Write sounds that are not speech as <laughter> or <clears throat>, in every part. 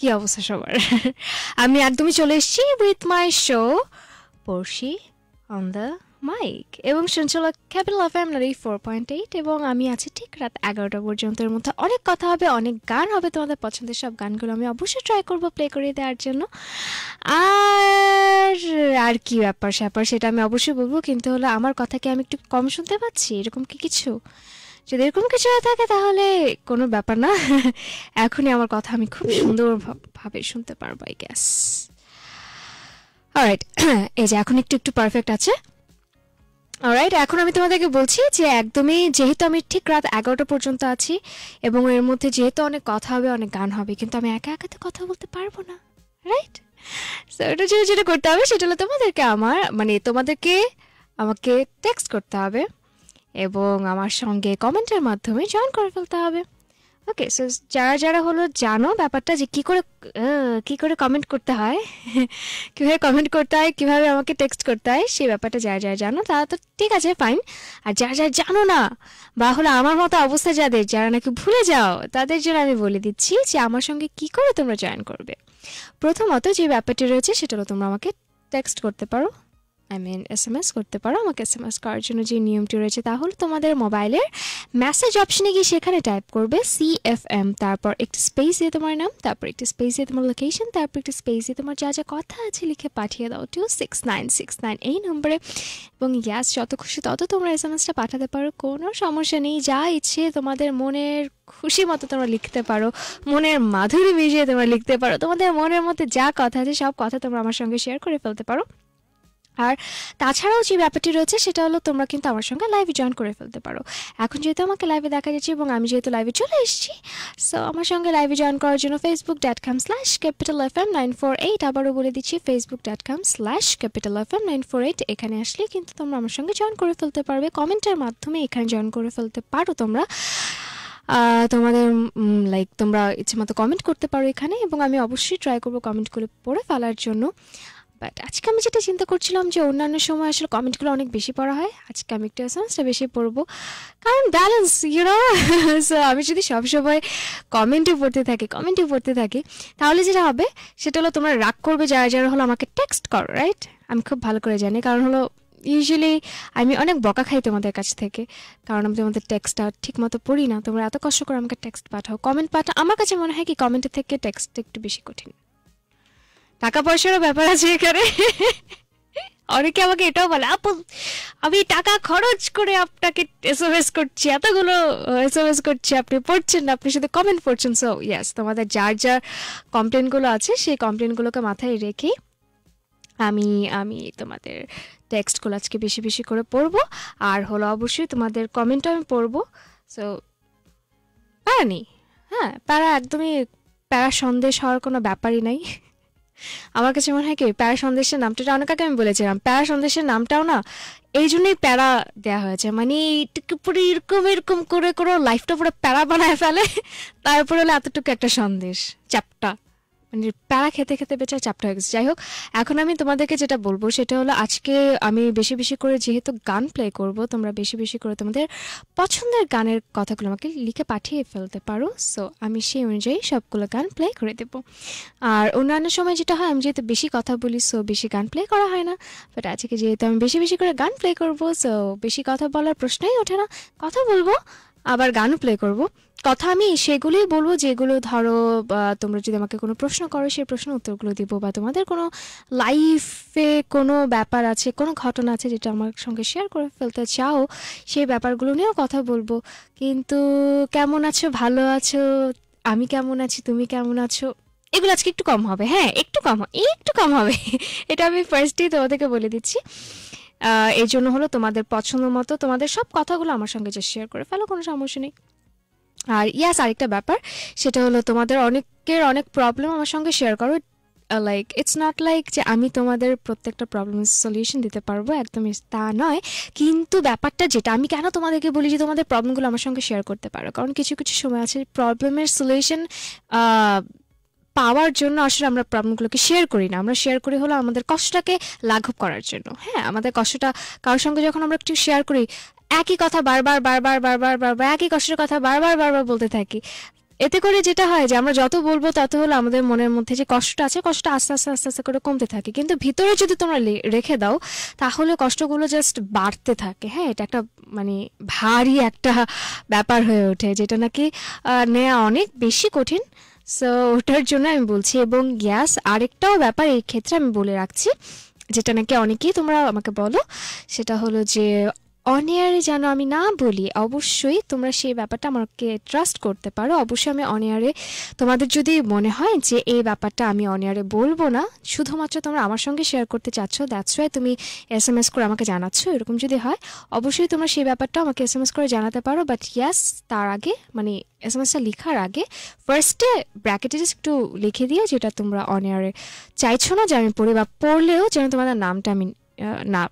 কি অবস্থা সবার আমি একদমই চলে এসেছি with my show Porshi on the mic এবং শুনছিল capital F M ninety four point eight এবং আমি আছি ঠিক রাত এগারোটা পর্যন্ত এর মধ্যে অনেক কথা হবে অনেক গান হবে তোমাদের পছন্দের সব গানগুলো আমি অবশ্যই ট্রাই করবো প্লে করিয়ে দেওয়ার জন্য আর আর কি ব্যাপার স্যাপার সেটা আমি অবশ্যই বলবো কিন্তু হলো আমার কথাকে আমি একটু কম শুনতে পাচ্ছি এরকম কি কিছু যদি এরকম কিছু হয়ে থাকে তাহলে কোনো ব্যাপার না <laughs> এখনই আমার কথা আমি খুব সুন্দরভাবে শুনতে পারবো আই গ্যাস অলরাইট এই যে এখন একটু একটু পারফেক্ট আছে অলরাইট এখন আমি তোমাদেরকে বলছি যে একদমই যেহেতু আমি ঠিক রাত এগারোটা পর্যন্ত আছি এবং এর মধ্যে যেহেতু অনেক কথা হবে অনেক গান হবে কিন্তু আমি একা একাতে কথা বলতে পারবো না রাইট সেটা যেটা যেটা করতে হবে সেটা হলো তোমাদেরকে আমার মানে তোমাদেরকে আমাকে টেক্সট করতে হবে এবং আমার সঙ্গে কমেন্টের মাধ্যমে জয়েন করে ফেলতে হবে ওকে সো যারা যারা হলো জানো ব্যাপারটা যে কী করে কী করে কমেন্ট করতে হয় <laughs> কীভাবে কমেন্ট করতে হয় কীভাবে আমাকে টেক্সট করতে হয় সেই ব্যাপারটা যারা যারা জানো তারা তো ঠিক আছে ফাইন আর যারা যারা জানো না বা হলো আমার মতো অবস্থা যাদের যারা নাকি ভুলে যাও তাদের জন্য আমি বলে দিচ্ছি যে আমার সঙ্গে কী করে তোমরা জয়েন করবে প্রথমত যে ব্যাপারটি রয়েছে সেটা হলো তোমরা আমাকে টেক্সট করতে পারো I mean S M S করতে পারো আমাকে এস এম এস করার জন্য যে নিয়মটি রয়েছে তা হল তোমাদের মোবাইলের মেসেজ অপশনে গিয়ে সেখানে টাইপ করবে সি এফ এম তারপর একটি স্পেস দিয়ে তোমার নাম তারপর একটি স্পেস দিয়ে তোমার লোকেশন তারপর একটি স্পেস দিয়ে তোমার যা যা কথা আছে লিখে পাঠিয়ে দাও two six nine six nine এই নম্বরে এবং গ্যাস যত খুশি তত তোমরা এস এম এসটা পাঠাতে পারো কোনো সমস্যা নেই যা ইচ্ছে তোমাদের মনের খুশি মতো তোমরা লিখতে পারো মনের মাধুরী মিশিয়ে তোমরা লিখতে পারো তোমাদের মনের মধ্যে যা কথা আছে সব কথা তোমরা আমার সঙ্গে শেয়ার করে ফেলতে পারো আর তাছাড়াও যে ব্যাপারটি রয়েছে সেটা হলো তোমরা কিন্তু আমার সঙ্গে লাইভে জয়েন করে ফেলতে পারো এখন যেহেতু আমাকে লাইভে দেখা যাচ্ছে এবং আমি যেহেতু লাইভে চলে এসেছি সো আমার সঙ্গে লাইভে জয়েন করার জন্য Facebook dot com slash capital F M nine four eight আবারও বলে দিচ্ছি Facebook dot com slash capital F M nine four eight এখানে আসলে কিন্তু তোমরা আমার সঙ্গে জয়েন করে ফেলতে পারবে কমেন্টের মাধ্যমে এখানে জয়েন করে ফেলতে পারো তোমরা তোমাদের লাইক তোমরা ইচ্ছে মতো কমেন্ট করতে পারো এখানে এবং আমি অবশ্যই ট্রাই করবো কমেন্টগুলো পড়ে ফেলার জন্য বাট আজকে আমি যেটা চিন্তা করছিলাম যে অন্যান্য সময় আসলে কমেন্টগুলো অনেক বেশি পড়া হয় আজকে আমি একটু এসেন্সটা বেশি পড়বো কারণ ব্যালেন্স ইউরো সো আমি যদি সবসময় কমেন্টে পড়তে থাকি কমেন্টে পড়তে থাকি তাহলে যেটা হবে সেটা হলো তোমরা রাগ করবে যারা যারা হলো আমাকে টেক্সট করো রাইট আমি খুব ভালো করে জানি কারণ হলো ইউজুয়ালি আমি অনেক বকা খাই তোমাদের কাছ থেকে কারণ আমি তোমাদের টেক্সটটা ঠিক মতো পড়ি না তোমরা এত কষ্ট করে আমাকে টেক্সট পাঠাও কমেন্ট পাঠাও আমার কাছে মনে হয় কি কমেন্টের থেকে টেক্সট একটু বেশি কঠিন টাকা পয়সারও ব্যাপার আছে এখানে অনেকে আমাকে এটাও বলে আপু আমি টাকা খরচ করে আপনাকে এসএমএস করছি এতগুলো এসএমএস করছি আপনি পড়ছেন না আপনি শুধু কমেন্ট পড়ছেন সো ইয়াস তোমাদের যার যার কমপ্লেনগুলো আছে সেই কমপ্লেনগুলোকে মাথায় রেখে আমি আমি তোমাদের টেক্সটগুলো আজকে বেশি বেশি করে পড়বো আর হলো অবশ্যই তোমাদের কমেন্টও আমি পড়বো সো প্যারা নেই হ্যাঁ প্যারা একদমই প্যারা সন্দেশ হওয়ার কোনো ব্যাপারই নাই আমার কাছে মনে হয় কি প্যারা সন্দেশের নামটা অনেক আগে আমি বলেছিলাম প্যারা সন্দেশের নামটাও না এই জন্যই প্যারা দেওয়া হয়েছে মানে এইটুকু পুরো এরকম এরকম করে করে লাইফটা পুরো প্যারা বানায় ফেলে তারপরে হলো এতটুকু একটা সন্দেশ চ্যাপ্টার মানে প্যারা খেতে খেতে বেচার চাপটা হয়ে গেছে যাই হোক এখন আমি তোমাদেরকে যেটা বলবো সেটা হলো আজকে আমি বেশি বেশি করে যেহেতু গান প্লে করব তোমরা বেশি বেশি করে তোমাদের পছন্দের গানের কথাগুলো আমাকে লিখে পাঠিয়ে ফেলতে পারো সো আমি সেই অনুযায়ী সবগুলো গান প্লে করে দেবো আর অন্যান্য সময় যেটা হয় আমি যেহেতু বেশি কথা বলি সো বেশি গান প্লে করা হয় না বাট আজকে যেহেতু আমি বেশি বেশি করে গান প্লে করব সো বেশি কথা বলার প্রশ্নই ওঠে না কথা বলবো আবার গানও প্লে করব কথা আমি সেগুলোই বলবো যেগুলো ধরো তোমরা যদি আমাকে কোনো প্রশ্ন করো সেই প্রশ্নের উত্তরগুলো দিব বা তোমাদের কোনো লাইফে কোনো ব্যাপার আছে কোনো ঘটনা আছে যেটা আমার সঙ্গে শেয়ার করে ফেলতে চাও সেই ব্যাপারগুলো নিয়েও কথা বলবো কিন্তু কেমন আছো ভালো আছো আমি কেমন আছি তুমি কেমন আছো এগুলো আজকে একটু কম হবে হ্যাঁ একটু কম একটু কম হবে এটা আমি ফার্স্টেই তোমাদেরকে বলে দিচ্ছি এই জন্য হলো তোমাদের পছন্দ মতো তোমাদের সব কথাগুলো আমার সঙ্গে যে শেয়ার করে ফেলো কোনো সমস্যা নেই আর ইয়াস আরেকটা ব্যাপার সেটা হলো তোমাদের অনেকের অনেক প্রবলেম আমার সঙ্গে শেয়ার করো লাইক ইটস নট লাইক যে আমি তোমাদের প্রত্যেকটা প্রবলেমের সলিউশন দিতে পারবো একদমই তা নয় কিন্তু ব্যাপারটা যেটা আমি কেন তোমাদেরকে বলি যে তোমাদের প্রবলেমগুলো আমার সঙ্গে শেয়ার করতে পারো কারণ কিছু কিছু সময় আছে প্রবলেমের সলিউশন পাওয়ার জন্য আসলে আমরা প্রবলেমগুলোকে শেয়ার করি না আমরা শেয়ার করি হলো আমাদের কষ্টটাকে লাঘব করার জন্য হ্যাঁ আমাদের কষ্টটা কারোর সঙ্গে যখন আমরা একটু শেয়ার করি একই কথা বারবার বারবার বারবার বারবার একই কষ্টের কথা বারবার বারবার বলতে থাকি এতে করে যেটা হয় যে আমরা যত বলবো তত হলো আমাদের মনের মধ্যে যে কষ্টটা আছে কষ্টটা আস্তে আস্তে আস্তে আস্তে করে কমতে থাকে কিন্তু ভিতরে যদি তোমরা রেখে দাও তাহলে কষ্টগুলো জাস্ট বাড়তে থাকে হ্যাঁ এটা একটা মানে ভারী একটা ব্যাপার হয়ে ওঠে যেটা নাকি নেওয়া অনেক বেশি কঠিন সো ওটার জন্য আমি বলছি এবং গ্যাস আরেকটাও ব্যাপার এই ক্ষেত্রে আমি বলে রাখছি যেটা নাকি অনেকেই তোমরা আমাকে বলো সেটা হলো যে অনেয়ারে যেন আমি না বলি অবশ্যই তোমরা সেই ব্যাপারটা আমাকে ট্রাস্ট করতে পারো অবশ্যই আমি অনেয়ারে তোমাদের যদি মনে হয় যে এই ব্যাপারটা আমি অনেয়ারে বলবো না শুধুমাত্র তোমরা আমার সঙ্গে শেয়ার করতে চাচ্ছ দ্যাটস ওয়াই তুমি এস এম এস করে আমাকে জানাচ্ছ এরকম যদি হয় অবশ্যই তোমরা সেই ব্যাপারটা আমাকে এস এম এস করে জানাতে পারো বাট ইয়াস তার আগে মানে এস এম এসটা লেখার আগে ফার্স্টে ব্র্যাকেটে একটু লিখে দিয়ে যেটা তোমরা অনেয়ারে চাইছো না যে আমি পড়ি বা পড়লেও যেন তোমাদের নামটা আমি না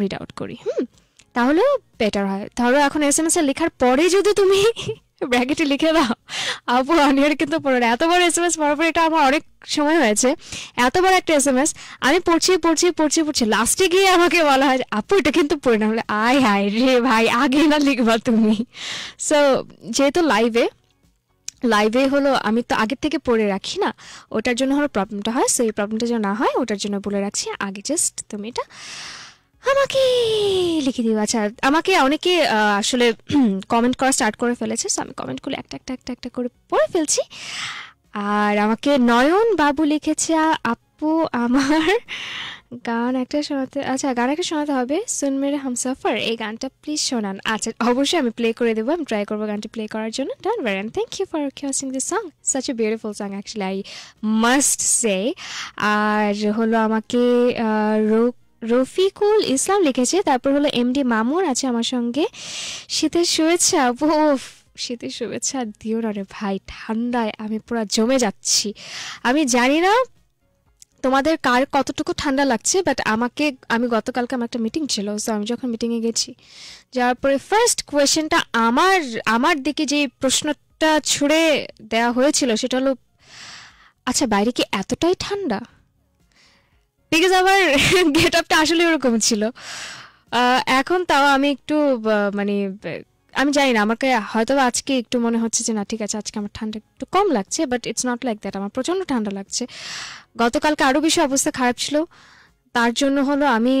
রিড আউট করি হুম তাহলে বেটার হয় ধরো এখন এস এম এস এ লেখার পরে যদি তুমি ব্র্যাকেটে লিখে দাও আপু আনিয়ার কিন্তু পড়ে না এতবার এস এম এস পড়ার পর এটা আমার অনেক সময় হয়েছে এতবার একটা এস এম এস আমি পড়ছি পড়ছি পড়ছি পড়ছি লাস্টে গিয়ে আমাকে বলা হয় আপু এটা কিন্তু পড়ে না বলে আয় হায় রে ভাই আগে না লিখবা তুমি সো যেহেতু লাইভে লাইভে হলো আমি তো আগের থেকে পড়ে রাখি না ওটার জন্য হলো প্রবলেমটা হয় সো এই প্রবলেমটা যেন না হয় ওটার জন্য বলে রাখছি আগে জাস্ট তুমি এটা আমাকে লিখে দিও আচ্ছা আমাকে অনেকে আসলে কমেন্ট <clears throat> করা স্টার্ট করে ফেলেছে আমি কমেন্টগুলো একটা একটা একটা একটা করে পড়ে ফেলছি আর আমাকে নয়ন বাবু লিখেছে আপু আমার গান একটা শোনাতে আচ্ছা গান একটা শোনাতে হবে সুনমের হামসফার এই গানটা প্লিজ শোনান আচ্ছা অবশ্যই আমি প্লে করে দেবো আমি ট্রাই করবো গানটা প্লে করার জন্য done very thank you for কিউসিং this song such a beautiful song actually I must say আর হলো আমাকে রোগ রফিকুল ইসলাম লিখেছে তারপর হলো এমডি মামুন আছে আমার সঙ্গে শীতের শুভেচ্ছা ওফ শীতের শুভেচ্ছা দিও না রে ভাই ঠান্ডায় আমি পুরো জমে যাচ্ছি আমি জানি না তোমাদের কার কতটুকু ঠান্ডা লাগছে বাট আমাকে আমি গতকালকে আমার একটা মিটিং ছিল সো আমি যখন মিটিংয়ে গেছি যাওয়ার পরে ফার্স্ট কোয়েশ্চেনটা আমার আমার দিকে যে প্রশ্নটা ছুড়ে দেওয়া হয়েছিল সেটা হলো আচ্ছা বাইরে কি এতটাই ঠান্ডা বিকজ আমার গেট <laughs> আপটা আসলে ওরকম ছিল এখন তাও আমি একটু মানে আমি জানি না আমাকে হয়তো আজকে একটু মনে হচ্ছে যে না ঠিক আছে আজকে আমার ঠান্ডা একটু কম লাগছে but it's not like that আমার প্রচণ্ড ঠান্ডা লাগছে গতকালকে আরও বেশি অবস্থা খারাপ ছিল তার জন্য হলো আমি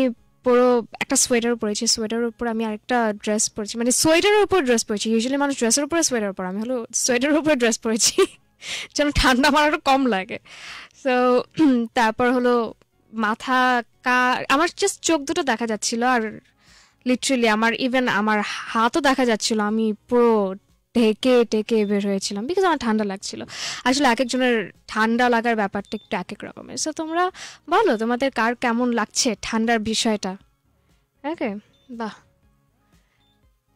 পুরো একটা সোয়েটারও পরেছি সোয়েটারের উপর আমি আরেকটা ড্রেস পরেছি মানে সোয়েটারের উপর ড্রেস পরেছি ইউজুয়ালি মানুষ ড্রেসের উপরে সোয়েটার পরে আমি হলো সোয়েটারের উপরে ড্রেস পরেছি <laughs> যেন ঠান্ডা আমার আরও কম লাগে সো <clears throat> তারপর হলো মাথা কা আমার জাস্ট চোখ দুটো দেখা যাচ্ছিল আর লিটারেলি আমার ইভেন আমার হাতও দেখা যাচ্ছিল আমি পুরো ঢেকে টেকে বের হয়েছিলাম বিকজ আমার ঠান্ডা লাগছিল আসলে এক একজনের ঠান্ডা লাগার ব্যাপারটা একটু এক এক রকমের সো তোমরা বলো তোমাদের কার কেমন লাগছে ঠান্ডার বিষয়টা ওকে বাহ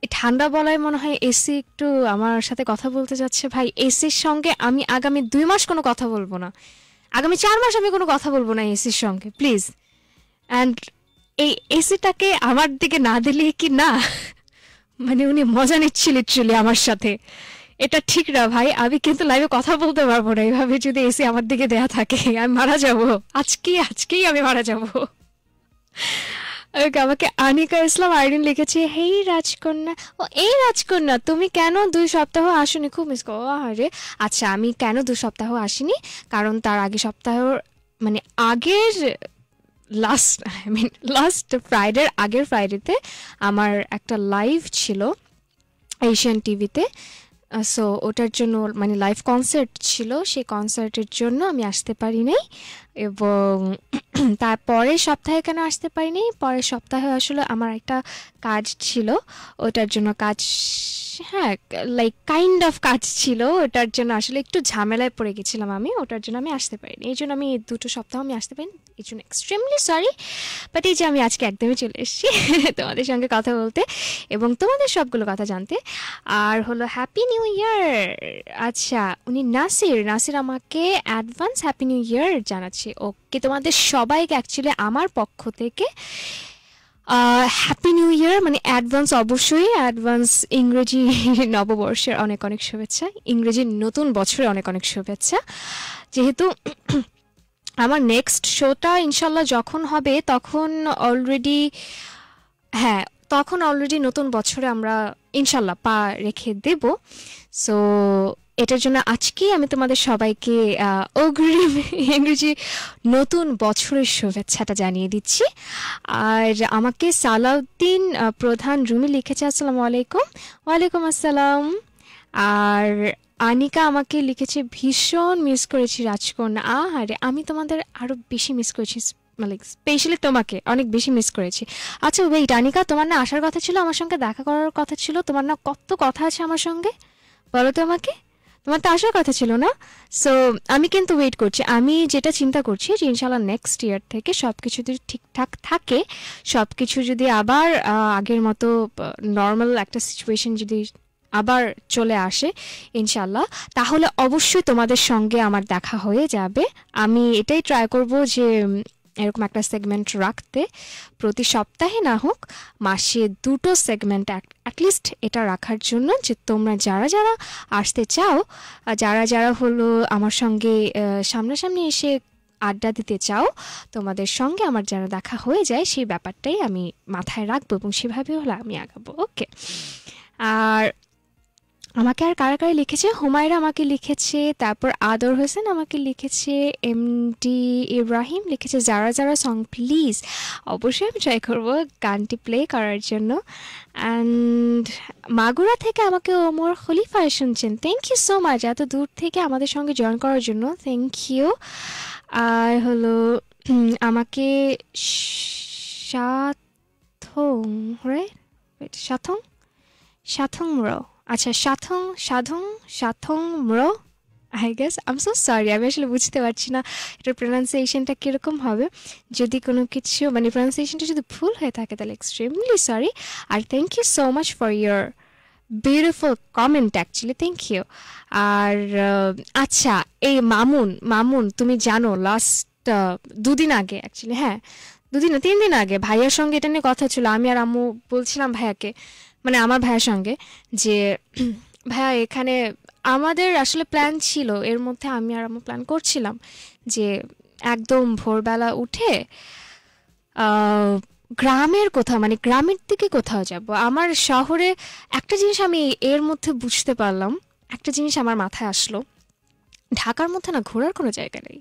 এই ঠান্ডা বলায় মনে হয় এসি একটু আমার সাথে কথা বলতে যাচ্ছে ভাই এসির সঙ্গে আমি আগামী দুই মাস কোনো কথা বলবো না আগামী চার মাস আমি কোনো কথা বলবো না এসির সঙ্গে প্লিজ অ্যান্ড এই এসিটাকে আমার দিকে না দিলে কি না মানে উনি মজা নিচ্ছে লিটারেলি আমার সাথে এটা ঠিক না ভাই আমি কিন্তু লাইভে কথা বলতে পারবো না এইভাবে যদি এসি আমার দিকে দেয়া থাকে আমি মারা যাব আজকেই আজকেই আমি মারা যাব ওকে আমাকে আনিকা ইসলাম আইরিন লিখেছে হেই রাজকন্যা ও এই রাজকন্যা তুমি কেন দুই সপ্তাহ আসনি খুব মিস করো আরে আচ্ছা আমি কেন দুই সপ্তাহ আসিনি কারণ তার আগে সপ্তাহ মানে আগের লাস্ট আই মিন লাস্ট ফ্রাইডের আগের ফ্রাইডেতে আমার একটা লাইভ ছিল এশিয়ান টিভিতে সো ওটার জন্য মানে লাইভ কনসার্ট ছিল সেই কনসার্টের জন্য আমি আসতে পারি নাই এবং <clears throat> তারপরে সপ্তাহে কেন আসতে পারিনি পরের সপ্তাহে আসলে আমার একটা কাজ ছিল ওটার জন্য কাজ হ্যাঁ লাইক কাইন্ড অফ কাজ ছিল ওটার জন্য আসলে একটু ঝামেলায় পড়ে গেছিলাম আমি ওটার জন্য আমি আসতে পারিনি এই জন্য আমি দুটো সপ্তাহ আমি আসতে পারিনি এর জন্য এক্সট্রিমলি সরি বাট এই যে আমি আজকে একদমই চলে এসেছি <laughs> তোমাদের সঙ্গে কথা বলতে এবং তোমাদের সবগুলো কথা জানতে আর হলো হ্যাপি নিউ ইয়ার আচ্ছা উনি নাসির নাসির আমাকে অ্যাডভান্স হ্যাপি নিউ ইয়ার জানাচ্ছে ওকে তোমাদের সবাইকে অ্যাকচুয়ালি আমার পক্ষ থেকে হ্যাপি নিউ ইয়ার মানে অ্যাডভান্স অবশ্যই অ্যাডভান্স ইংরেজি <laughs> নববর্ষের অনেক অনেক শুভেচ্ছা ইংরেজির নতুন বছরের অনেক অনেক শুভেচ্ছা যেহেতু আমার নেক্সট শোটা ইনশাল্লাহ যখন হবে তখন অলরেডি হ্যাঁ তখন অলরেডি নতুন বছরে আমরা ইনশাল্লাহ পা রেখে দেব সো এটার জন্য আজকেই আমি তোমাদের সবাইকে অগ্রিম ইংরেজি নতুন বছরের শুভেচ্ছাটা জানিয়ে দিচ্ছি আর আমাকে সালাউদ্দিন প্রধান রুমি লিখেছে আসসালামু আলাইকুম ওয়ালাইকুম আসসালাম আর আনিকা আমাকে লিখেছে ভীষণ মিস করেছি রাজকন্যা আহারে আমি তোমাদের আরও বেশি মিস করেছি মানে স্পেশালি তোমাকে অনেক বেশি মিস করেছি আচ্ছা ওয়েট আনিকা তোমার না আসার কথা ছিল আমার সঙ্গে দেখা করার কথা ছিল তোমার না কত কথা আছে আমার সঙ্গে বলো তো আমাকে তোমার তো আসার কথা ছিল না সো আমি কিন্তু ওয়েট করছি আমি যেটা চিন্তা করছি যে ইনশাল্লাহ নেক্সট ইয়ার থেকে সব কিছু যদি ঠিকঠাক থাকে সব কিছু যদি আবার আগের মতো নর্মাল একটা সিচুয়েশন যদি আবার চলে আসে ইনশাল্লাহ তাহলে অবশ্যই তোমাদের সঙ্গে আমার দেখা হয়ে যাবে আমি এটাই ট্রাই করব যে এরকম একটা সেগমেন্ট রাখতে প্রতি সপ্তাহে না হোক মাসে দুটো সেগমেন্ট অ্যাটলিস্ট এটা রাখার জন্য যে তোমরা যারা যারা আসতে চাও যারা যারা হলো আমার সঙ্গে সামনাসামনি এসে আড্ডা দিতে চাও তোমাদের সঙ্গে আমার যারা দেখা হয়ে যায় সেই ব্যাপারটাই আমি মাথায় রাখবো এবং সেভাবে হলো আমি আগাবো ওকে আর আমাকে আর কারা কারা লিখেছে হুমায়রা আমাকে লিখেছে তারপর আদর হোসেন আমাকে লিখেছে এম ডি ইব্রাহিম লিখেছে যারা যারা সং প্লিজ অবশ্যই আমি ট্রাই করবো গানটি প্লে করার জন্য অ্যান্ড মাগুরা থেকে আমাকে ওমর খলিফা শুনছেন থ্যাংক ইউ সো মাচ এত দূর থেকে আমাদের সঙ্গে জয়েন করার জন্য থ্যাংক ইউ আর হলো আমাকে সাথং রাইট সাথং সাথং রাও আচ্ছা সাথং সাধং সাথং ম্র I guess um so sorry আমি আসলে বুঝতে পারছি না এটার প্রোনাউন্সিয়েশনটা কীরকম হবে যদি কোনো কিছু মানে প্রোনাউন্সিয়েশনটা যদি ভুল হয়ে থাকে তাহলে এক্সট্রিমলি সরি আর thank you so much for your beautiful comment actually thank you আর আচ্ছা এই মামুন মামুন তুমি জানো লাস্ট দুদিন আগে অ্যাকচুয়ালি হ্যাঁ দুদিন তিন দিন আগে ভাইয়ার সঙ্গে এটা নিয়ে কথা ছিল আমি আর আম্মু বলছিলাম ভাইয়াকে মানে আমার ভাইয়ের সঙ্গে যে ভাইয়া এখানে আমাদের আসলে প্ল্যান ছিল এর মধ্যে আমি আর আমার প্ল্যান করছিলাম যে একদম ভোরবেলা উঠে গ্রামের কোথাও মানে গ্রামের দিকে কোথাও যাব আমার শহরে একটা জিনিস আমি এর মধ্যে বুঝতে পারলাম একটা জিনিস আমার মাথায় আসলো ঢাকার মধ্যে না ঘোরার কোনো জায়গা নেই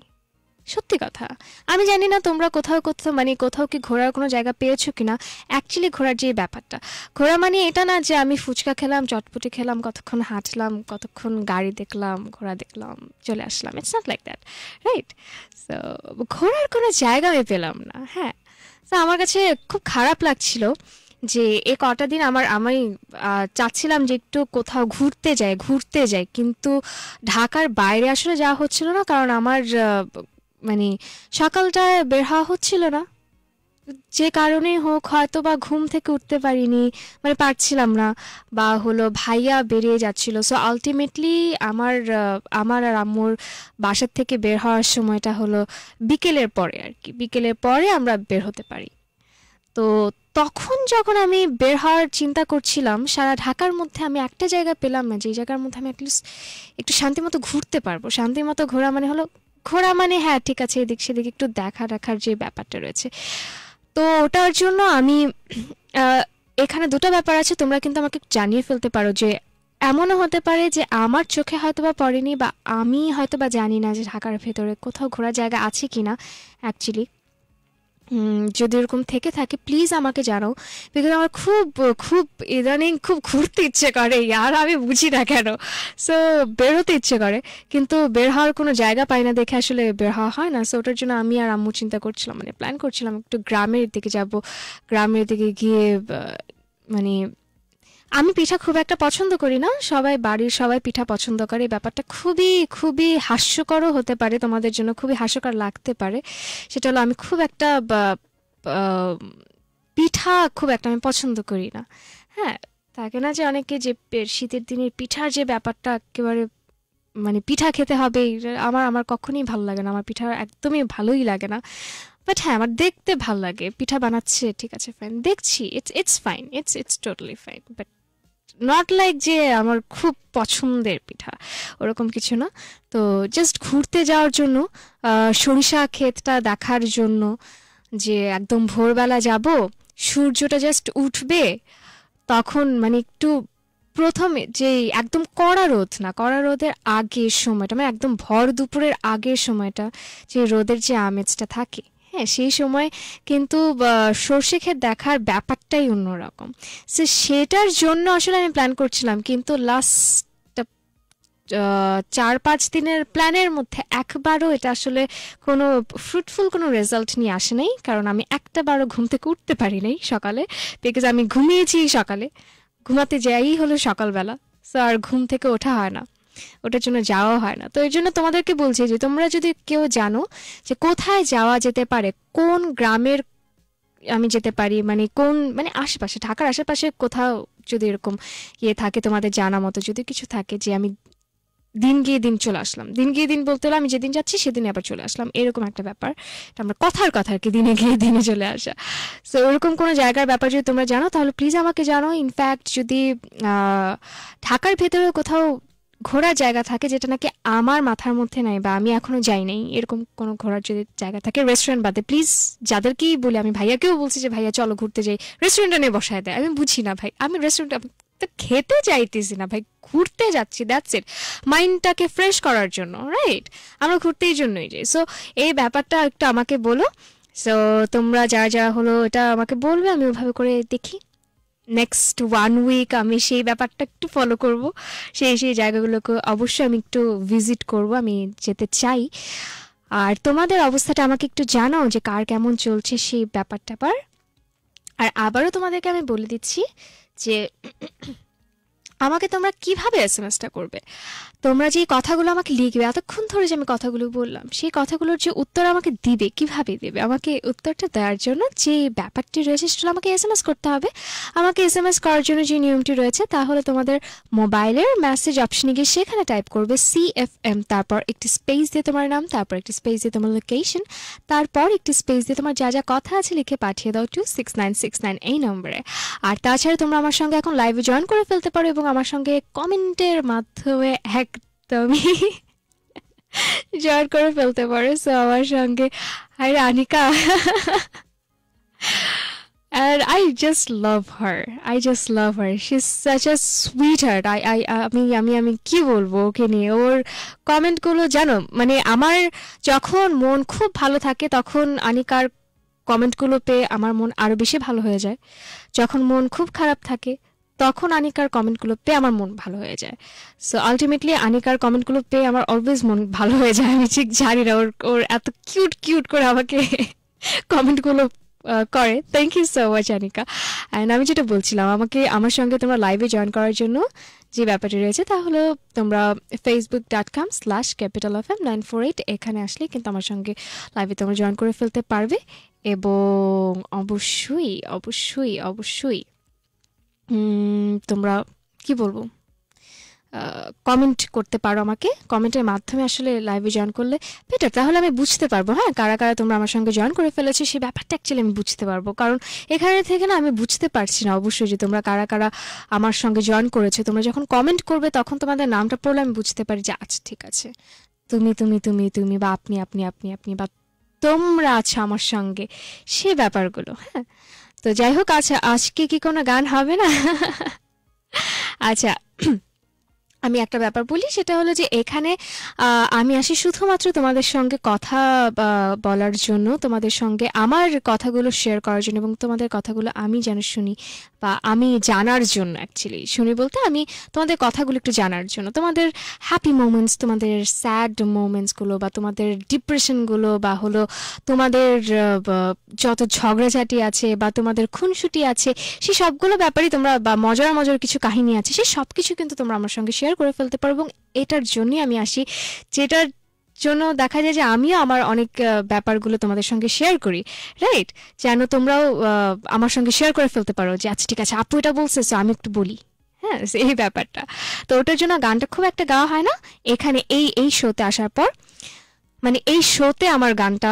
সত্যি কথা আমি জানি না তোমরা কোথাও কোথাও মানে কোথাও কি ঘোরার কোনো জায়গা পেয়েছো কি না অ্যাকচুয়ালি ঘোরার যে ব্যাপারটা ঘোরা মানে এটা না যে আমি ফুচকা খেলাম চটপটি খেলাম কতক্ষণ হাঁটলাম কতক্ষণ গাড়ি দেখলাম ঘোরা দেখলাম চলে আসলাম it's not like that right so ঘোরার কোনো জায়গা আমি পেলাম না হ্যাঁ তো আমার কাছে খুব খারাপ লাগছিল যে এ কটা দিন আমার আমি চাচ্ছিলাম যে একটু কোথাও ঘুরতে যাই ঘুরতে যাই কিন্তু ঢাকার বাইরে আসলে যাওয়া হচ্ছিল না কারণ আমার মানে সকালটায় বের হওয়া হচ্ছিল না যে কারণে হোক হয়তো বা ঘুম থেকে উঠতে পারিনি মানে পারছিলাম না বা হলো ভাইয়া বেরিয়ে যাচ্ছিল সো আলটিমেটলি আমার আমার আর আম্মুর বাসার থেকে বের হওয়ার সময়টা হলো বিকেলের পরে আর কি বিকেলের পরে আমরা বের হতে পারি তো তখন যখন আমি বের হওয়ার চিন্তা করছিলাম সারা ঢাকার মধ্যে আমি একটা জায়গা পেলাম না যে জায়গার মধ্যে আমি অ্যাটলিস্ট একটু শান্তি মতো ঘুরতে পারবো শান্তি মতো ঘোরা মানে হলো ঘোরা মানে হ্যাঁ ঠিক আছে এদিক সেদিক একটু দেখা রাখার যে ব্যাপারটা রয়েছে তো ওটার জন্য আমি এখানে দুটো ব্যাপার আছে তোমরা কিন্তু আমাকে জানিয়ে ফেলতে পারো যে এমনও হতে পারে যে আমার চোখে হয়তো বা পড়েনি বা আমি হয়তো বা জানি না যে ঢাকার ভেতরে কোথাও ঘোরার জায়গা আছে কি না অ্যাকচুয়ালি যদি এরকম থেকে থাকে প্লিজ আমাকে জানাও বিকজ আমার খুব খুব ইদানিং খুব ঘুরতে ইচ্ছে করে আর আমি বুঝি না কেন সো বেরোতে ইচ্ছে করে কিন্তু বের হওয়ার কোনো জায়গা পাই না দেখে আসলে বের হওয়া হয় না সো ওটার জন্য আমি আর আম্মু চিন্তা করছিলাম মানে প্ল্যান করছিলাম একটু গ্রামের দিকে যাব গ্রামের দিকে গিয়ে মানে আমি পিঠা খুব একটা পছন্দ করি না সবাই বাড়ির সবাই পিঠা পছন্দ করে ব্যাপারটা খুবই খুবই হাস্যকরও হতে পারে তোমাদের জন্য খুবই হাস্যকর লাগতে পারে সেটা হলো আমি খুব একটা পিঠা খুব একটা আমি পছন্দ করি না হ্যাঁ থাকে না যে অনেকে যে শীতের দিনের পিঠার যে ব্যাপারটা একেবারে মানে পিঠা খেতে হবে আমার আমার কখনোই ভালো লাগে না আমার পিঠা একদমই ভালোই লাগে না বাট হ্যাঁ আমার দেখতে ভাল লাগে পিঠা বানাচ্ছে ঠিক আছে ফাইন দেখছি it's it's fine it's it's totally fine but not like যে আমার খুব পছন্দের পিঠা ওরকম কিছু না তো জাস্ট ঘুরতে যাওয়ার জন্য সরিষা ক্ষেতটা দেখার জন্য যে একদম ভোরবেলা যাব সূর্যটা জাস্ট উঠবে তখন মানে একটু প্রথমে যে একদম কড়া রোদ না কড়া রোদের আগের সময়টা মানে একদম ভর দুপুরের আগের সময়টা যে রোদের যে আমেজটা থাকে হ্যাঁ সেই সময় কিন্তু সর্ষে ক্ষেত দেখার ব্যাপারটাই অন্যরকম সে সেটার জন্য আসলে আমি প্ল্যান করছিলাম কিন্তু লাস্ট চার পাঁচ দিনের প্ল্যানের মধ্যে একবারও এটা আসলে কোনো ফ্রুটফুল কোনো রেজাল্ট নিয়ে আসে নাই কারণ আমি একটা বারও ঘুম থেকে উঠতে পারি নাই সকালে বিকজ আমি ঘুমিয়েছি সকালে ঘুমাতে যাই হলো সকালবেলা সো আর ঘুম থেকে ওঠা হয় না ওটার জন্য যাওয়া হয় না তো এর জন্য তোমাদেরকে বলছি যে তোমরা যদি কেউ জানো যে কোথায় যাওয়া যেতে পারে কোন গ্রামের আমি যেতে পারি মানে কোন মানে আশেপাশে ঢাকার আশেপাশে কোথাও যদি এরকম ইয়ে থাকে তোমাদের জানা মতো যদি কিছু থাকে যে আমি দিন গিয়ে দিন চলে আসলাম দিন গিয়ে দিন বলতে হলে আমি যেদিন যাচ্ছি সেদিন আবার চলে আসলাম এরকম একটা ব্যাপার আমরা কথার কথা আর কি দিনে গিয়ে দিনে চলে আসা সো ওরকম কোনো জায়গার ব্যাপার যদি তোমরা জানো তাহলে প্লিজ আমাকে জানো ইনফ্যাক্ট যদি ঢাকার ভেতরে কোথাও ঘোরার জায়গা থাকে যেটা নাকি আমার মাথার মধ্যে নাই বা আমি এখনো যাই নাই এরকম কোনো ঘোরার যদি জায়গা থাকে রেস্টুরেন্ট বাদে প্লিজ যাদেরকেই বলে আমি ভাইয়াকেও বলছি যে ভাইয়া চলো ঘুরতে যাই রেস্টুরেন্টে নিয়ে বসায় দেয় আমি বুঝি না ভাই আমি রেস্টুরেন্টে তো খেতে চাইতেছি না ভাই ঘুরতে যাচ্ছি দ্যাটস ইট মাইন্ডটাকে ফ্রেশ করার জন্য রাইট আমরা ঘুরতে এই জন্যই যাই সো এই ব্যাপারটা একটু আমাকে বলো সো তোমরা যা যা হলো এটা আমাকে বলবে আমি ওভাবে করে দেখি নেক্সট ওয়ান উইক আমি সেই ব্যাপারটা একটু ফলো করব সেই সেই জায়গাগুলোকে অবশ্যই আমি একটু ভিজিট করব আমি যেতে চাই আর তোমাদের অবস্থাটা আমাকে একটু জানাও যে কার কেমন চলছে সেই ব্যাপারটা আবার আর আবারও তোমাদেরকে আমি বলে দিচ্ছি যে আমাকে তোমরা কিভাবে এস এম করবে তোমরা যে কথাগুলো আমাকে লিখবে এতক্ষণ ধরে যে আমি কথাগুলো বললাম সেই কথাগুলোর যে উত্তর আমাকে দিবে কিভাবে দেবে আমাকে উত্তরটা দেওয়ার জন্য যে ব্যাপারটি রয়েছে সেটা আমাকে এস এম এস করতে হবে আমাকে এস এম এস করার জন্য যে নিয়মটি রয়েছে তাহলে তোমাদের মোবাইলের মেসেজ অপশনে গিয়ে সেখানে টাইপ করবে সি এফ এম তারপর একটি স্পেস দিয়ে তোমার নাম তারপর একটি স্পেস দিয়ে তোমার লোকেশন তারপর একটি স্পেস দিয়ে তোমার যা যা কথা আছে লিখে পাঠিয়ে দাও two six nine six nine এই নম্বরে আর তাছাড়া তোমরা আমার সঙ্গে এখন লাইভে জয়েন করে ফেলতে পারো এবং আমার সঙ্গে কমেন্টের মাধ্যমে এক তো আমি জয়েন করে ফেলতে পারো সো আমার সঙ্গে আর I just love her I just love her she her. She's such sweet sweetheart. I I আমি আমি আমি কি বলবো ওকে নিয়ে ওর কমেন্টগুলো জানো মানে আমার যখন মন খুব ভালো থাকে তখন আনিকার কমেন্টগুলো পেয়ে আমার মন আরও বেশি ভালো হয়ে যায় যখন মন খুব খারাপ থাকে তখন আনিকার কমেন্টগুলো পেয়ে আমার মন ভালো হয়ে যায় সো আলটিমেটলি আনিকার কমেন্টগুলো পেয়ে আমার অলওয়েজ মন ভালো হয়ে যায় আমি ঠিক জানি না ওর ওর এত কিউট কিউট করে আমাকে <laughs> কমেন্টগুলো করে thank you so much Anika and আমি যেটা বলছিলাম আমাকে আমার সঙ্গে তোমরা লাইভে জয়েন করার জন্য যে ব্যাপারটি রয়েছে তা হলো তোমরা Facebook dot com slash capital F M nine four eight এখানে আসলে কিন্তু আমার সঙ্গে লাইভে তোমরা জয়েন করে ফেলতে পারবে এবং অবশ্যই অবশ্যই অবশ্যই তোমরা কি বলবো কমেন্ট করতে পারো আমাকে কমেন্টের মাধ্যমে আসলে লাইভে জয়েন করলে বেটার তাহলে আমি বুঝতে পারবো হ্যাঁ কারা কারা তোমরা আমার সঙ্গে জয়েন করে ফেলেছো সেই ব্যাপারটা অ্যাকচুয়ালি আমি বুঝতে পারবো কারণ এখানে থেকে না আমি বুঝতে পারছি না অবশ্যই যে তোমরা কারা কারা আমার সঙ্গে জয়েন করেছো তোমরা যখন কমেন্ট করবে তখন তোমাদের নামটা পড়লে আমি বুঝতে পারি যে আচ্ছা ঠিক আছে তুমি তুমি তুমি তুমি বা আপনি আপনি আপনি আপনি বা তোমরা আছো আমার সঙ্গে সে ব্যাপারগুলো হ্যাঁ তো যাই হোক আচ্ছা আজকে কি কোনো গান হবে না আচ্ছা আমি একটা ব্যাপার বলি সেটা হলো যে এখানে আমি আসি শুধুমাত্র তোমাদের সঙ্গে কথা বলার জন্য তোমাদের সঙ্গে আমার কথাগুলো শেয়ার করার জন্য এবং তোমাদের কথাগুলো আমি যেন শুনি বা আমি জানার জন্য অ্যাকচুয়ালি শুনি বলতে আমি তোমাদের কথাগুলো একটু জানার জন্য তোমাদের হ্যাপি মোমেন্টস তোমাদের স্যাড মোমেন্টসগুলো বা তোমাদের ডিপ্রেশনগুলো বা হলো তোমাদের যত ঝগড়াঝাটি আছে বা তোমাদের খুনসুটি আছে সেই সবগুলো ব্যাপারে তোমরা বা মজার মজার কিছু কাহিনী আছে সেই সব কিছু কিন্তু তোমরা আমার সঙ্গে শেয়ার করে ফেলতে পারবো এবং এটার জন্যই আমি আসি যেটার জন্য দেখা যায় যে আমিও আমার অনেক ব্যাপারগুলো তোমাদের সঙ্গে শেয়ার করি রাইট যেন তোমরাও আমার সঙ্গে শেয়ার করে ফেলতে পারো যে আচ্ছা ঠিক আছে আপু এটা বলছে সো আমি একটু বলি হ্যাঁ <laughs> এই ব্যাপারটা তো ওটার জন্য গানটা খুব একটা গাওয়া হয় না এখানে এই এই শোতে আসার পর মানে এই শোতে আমার গানটা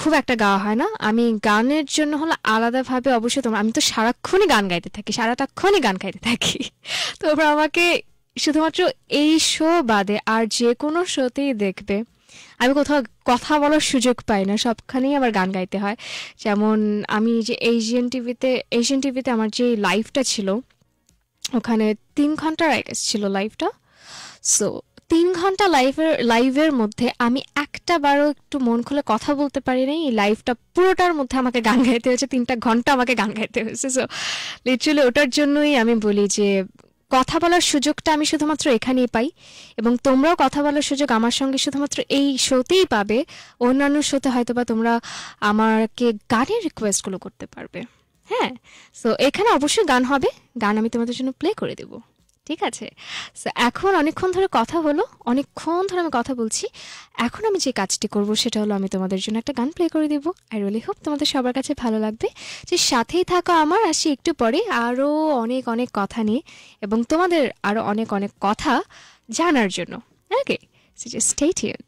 খুব একটা গাওয়া হয় না আমি গানের জন্য হলো আলাদাভাবে অবশ্যই তোমরা আমি তো সারাক্ষণই গান গাইতে থাকি সারাটাক্ষণই গান গাইতে থাকি <laughs> তোমরা আমাকে শুধুমাত্র এই শো বাদে আর যে কোনো শোতেই দেখবে আমি কোথাও কথা বলার সুযোগ পাই না সবখানেই আমার গান গাইতে হয় যেমন আমি যে এশিয়ান টিভিতে এশিয়ান টিভিতে আমার যে লাইফটা ছিল ওখানে তিন ঘন্টার ছিল লাইভটা সো তিন ঘন্টা লাইভের লাইভের মধ্যে আমি একটা বারও একটু মন খুলে কথা বলতে পারি নাই এই লাইভটা পুরোটার মধ্যে আমাকে গান গাইতে হয়েছে তিনটা ঘন্টা আমাকে গান গাইতে হয়েছে সো লিটারালি ওটার জন্যই আমি বলি যে কথা বলার সুযোগটা আমি শুধুমাত্র এখানেই পাই এবং তোমরাও কথা বলার সুযোগ আমার সঙ্গে শুধুমাত্র এই শোতেই পাবে অন্যান্য শোতে হয়তো বা তোমরা আমাকে গানের রিকোয়েস্টগুলো করতে পারবে হ্যাঁ সো এখানে অবশ্যই গান হবে গান আমি তোমাদের জন্য প্লে করে দেবো ঠিক আছে এখন অনেকক্ষণ ধরে কথা হলো অনেকক্ষণ ধরে আমি কথা বলছি এখন আমি যে কাজটি করব সেটা হলো আমি তোমাদের জন্য একটা গান প্লে করে দেব আই রিয়েলি হোপ তোমাদের সবার কাছে ভালো লাগবে যে সাথেই থাকা আমার আসি একটু পরে আরও অনেক অনেক কথা নিয়ে এবং তোমাদের আরও অনেক অনেক কথা জানার জন্য okay so just stay tuned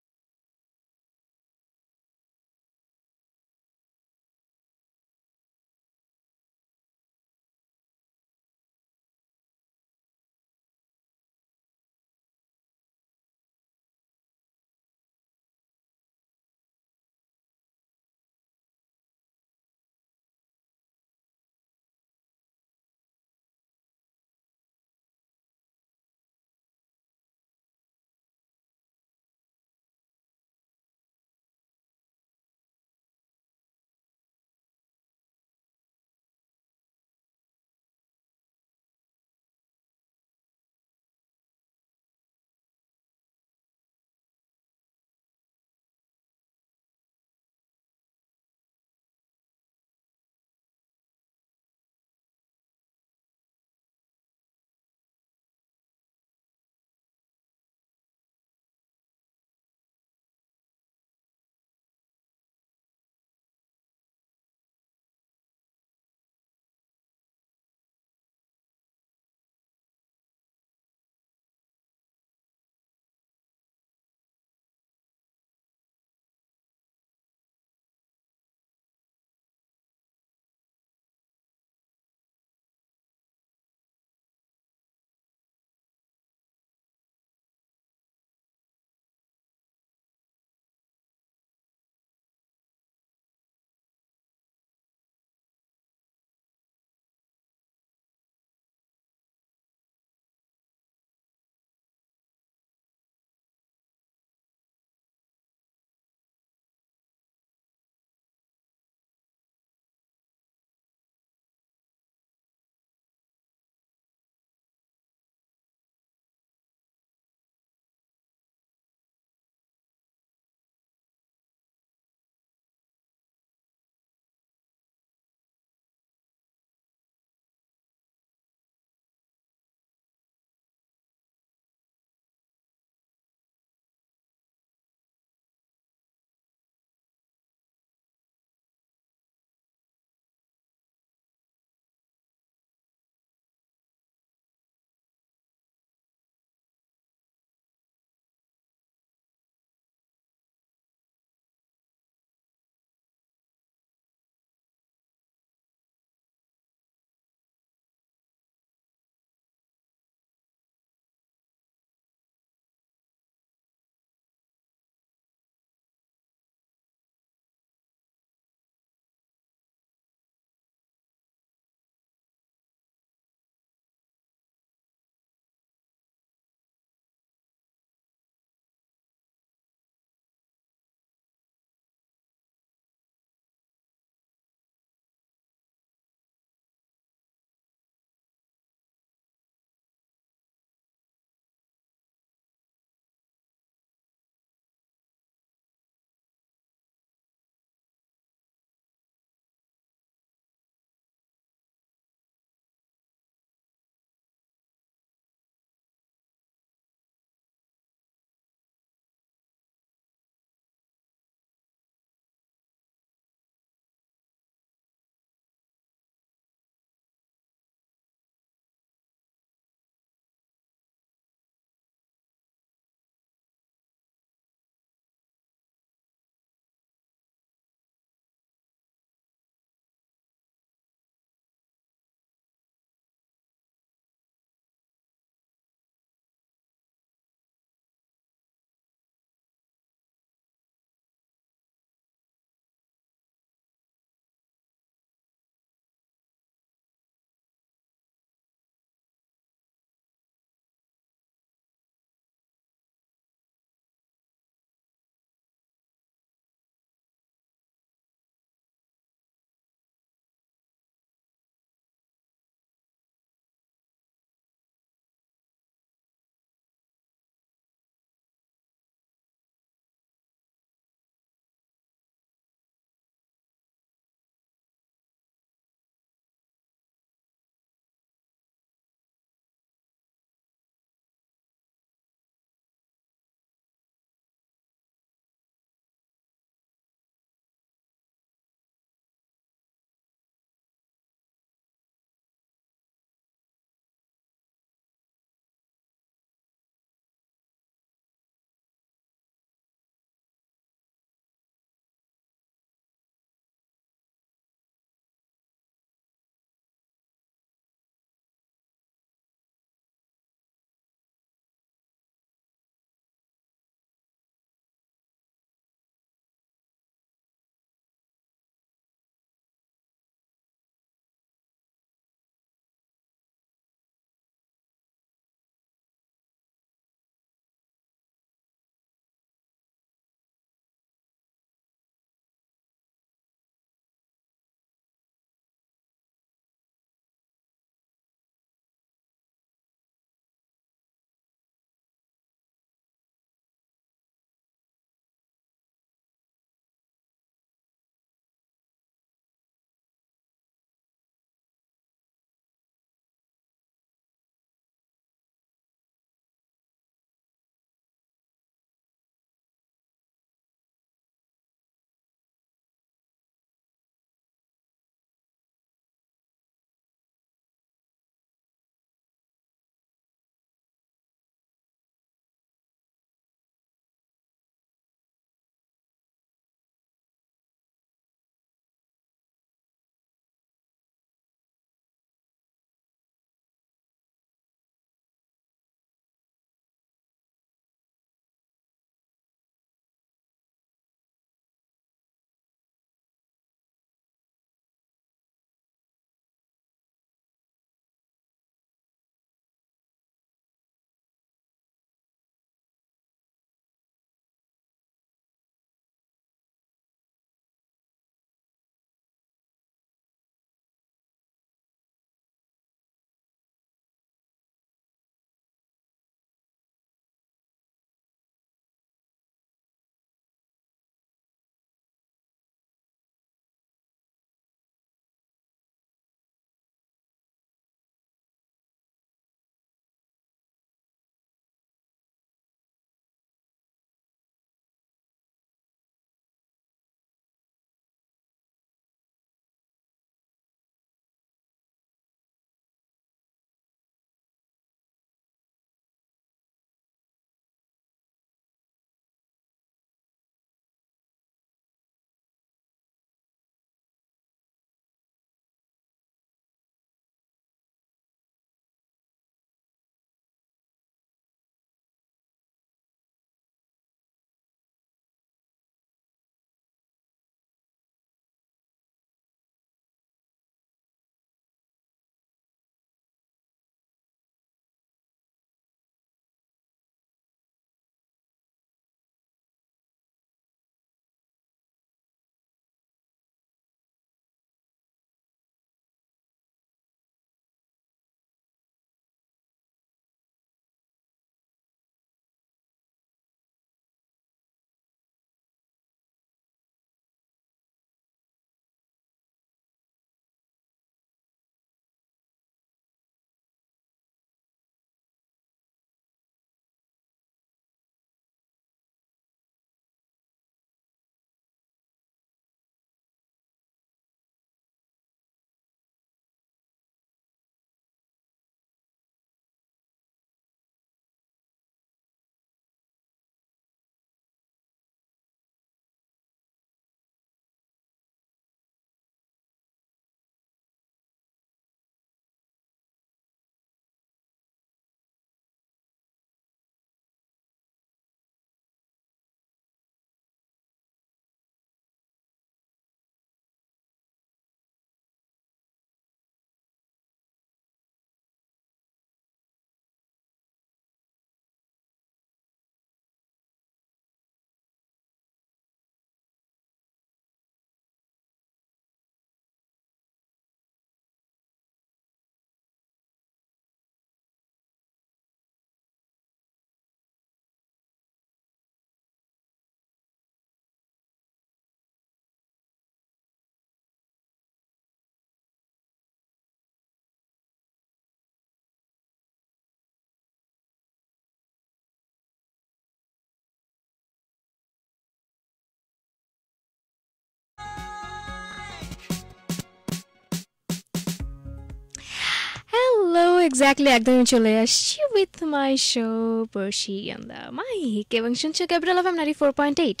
exactly একদমই চলে আসছি with my show Porshi and the mic এবং শুনছো capital F M ninety four point eight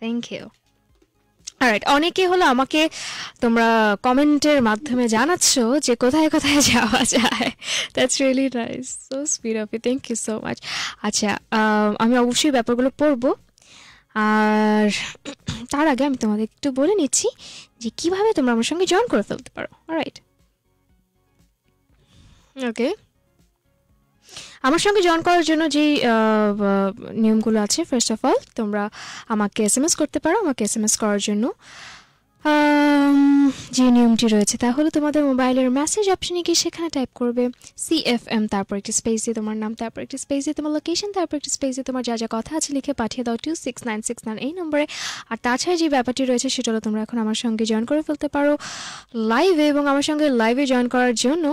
thank you right অনেকে হলো আমাকে তোমরা কমেন্টের মাধ্যমে জানাচ্ছ যে কোথায় কোথায় যাওয়া যায় that's really nice so speed of you thank you so much আচ্ছা আমি অবশ্যই ব্যাপারগুলো পড়বো আর তার আগে আমি তোমাদের একটু বলে নিচ্ছি যে কিভাবে তোমরা আমার সঙ্গে জয়েন করে ফেলতে পারো রাইট ওকে আমার সঙ্গে জয়েন করার জন্য যেই নিয়মগুলো আছে ফার্স্ট অফ অল তোমরা আমাকে এস এম এস করতে পারো আমাকে এস এম এস করার জন্য যে নিয়মটি রয়েছে তাহলে তোমাদের মোবাইলের মেসেজ অপশনে গিয়ে সেখানে টাইপ করবে সি এফ এম তারপর একটি স্পেস দিয়ে তোমার নাম তারপর একটি স্পেস দিয়ে তোমার লোকেশন তারপর একটি স্পেস দিয়ে তোমার যা যা কথা আছে লিখে পাঠিয়ে দাও two six nine six nine এই নম্বরে আর তাছাড়া যে ব্যাপারটি রয়েছে সেটা হলো তোমরা এখন আমার সঙ্গে জয়েন করে ফেলতে পারো লাইভে এবং আমার সঙ্গে লাইভে জয়েন করার জন্য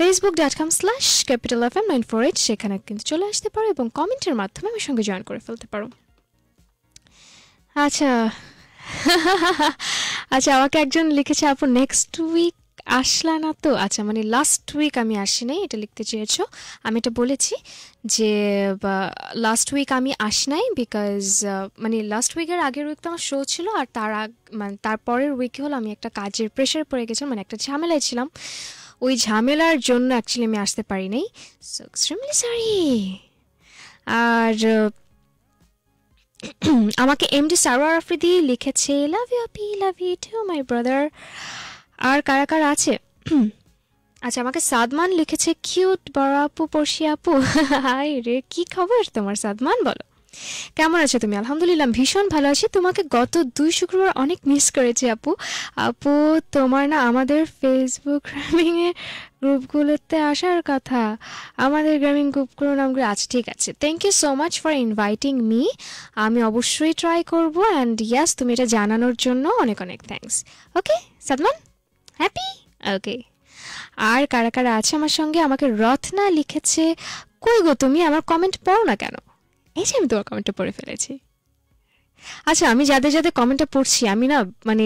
Facebook dot com slash capital F M nine four eight সেখানে কিন্তু চলে আসতে পারো এবং কমেন্টের মাধ্যমে আমার সঙ্গে জয়েন করে ফেলতে পারো আচ্ছা আচ্ছা আমাকে একজন লিখেছে আপু নেক্সট উইক আসলা না তো আচ্ছা মানে লাস্ট উইক আমি আসি নাই এটা লিখতে চেয়েছো আমি এটা বলেছি যে লাস্ট উইক আমি আসি নাই বিকজ মানে লাস্ট উইকের আগের উইক তো আমার শো ছিল আর তার আগ মানে তারপরের উইকে হলো আমি একটা কাজের প্রেশার পড়ে গেছিলাম মানে একটা ঝামেলায় ছিলাম ওই ঝামেলার জন্য অ্যাকচুয়ালি আমি আসতে পারি নাই সো এক্সট্রিমলি সরি আর <clears throat> আমাকে ডি সারোয়ার আফ্রিদি লিখেছে লাভ ইউ আপি love you too my brother আর কারা কারা আছে <clears throat> আচ্ছা আমাকে সাদমান লিখেছে কিউট বড় আপু পড়শি আপু <laughs> হাই রে কী খবর তোমার সাদমান বলো কেমন আছো তুমি আলহামদুলিল্লাহ ভীষণ ভালো আছি তোমাকে গত দুই শুক্রবার অনেক মিস করেছি আপু আপু তোমার না আমাদের ফেসবুক গ্রামিংয়ের গ্রুপগুলোতে আসার কথা আমাদের গ্রামীণ গ্রুপগুলোর নাম আছে ঠিক আছে thank you so much for inviting me আমি অবশ্যই ট্রাই করব অ্যান্ড ইয়াস তুমি এটা জানানোর জন্য অনেক অনেক thanks okay Sadman happy okay আর কারা কারা আছে আমার সঙ্গে আমাকে রত্না লিখেছে কই গো তুমি আমার কমেন্ট পড়ো না কেন এই যে আমি তোমার কমেন্টটা পড়ে ফেলেছি আচ্ছা আমি যাদের যাদের কমেন্টটা পড়ছি আমি না মানে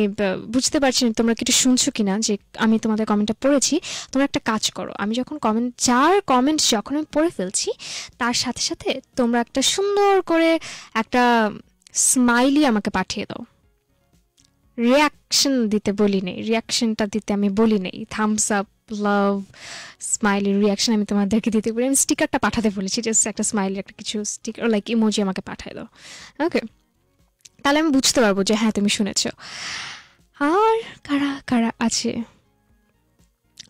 বুঝতে পারছি না তোমরা কিছু শুনছো কি না যে আমি তোমাদের কমেন্টটা পড়েছি তোমরা একটা কাজ করো আমি যখন কমেন্ট যার কমেন্ট যখন আমি পড়ে ফেলছি তার সাথে সাথে তোমরা একটা সুন্দর করে একটা স্মাইলি আমাকে পাঠিয়ে দাও রিয়াকশন দিতে বলি নেই রিয়াকশনটা দিতে আমি বলি নেই থামস আপ লাভ স্মাইলের রিয়াকশন আমি তোমাদেরকে দিতে পারি আমি স্টিকারটা পাঠাতে বলেছি জাস্ট একটা স্মাইলের একটা কিছু স্টিকার লাইক ইমোজি আমাকে পাঠায় দাও ওকে তাহলে আমি বুঝতে পারবো যে হ্যাঁ তুমি শুনেছ আর কারা কারা আছে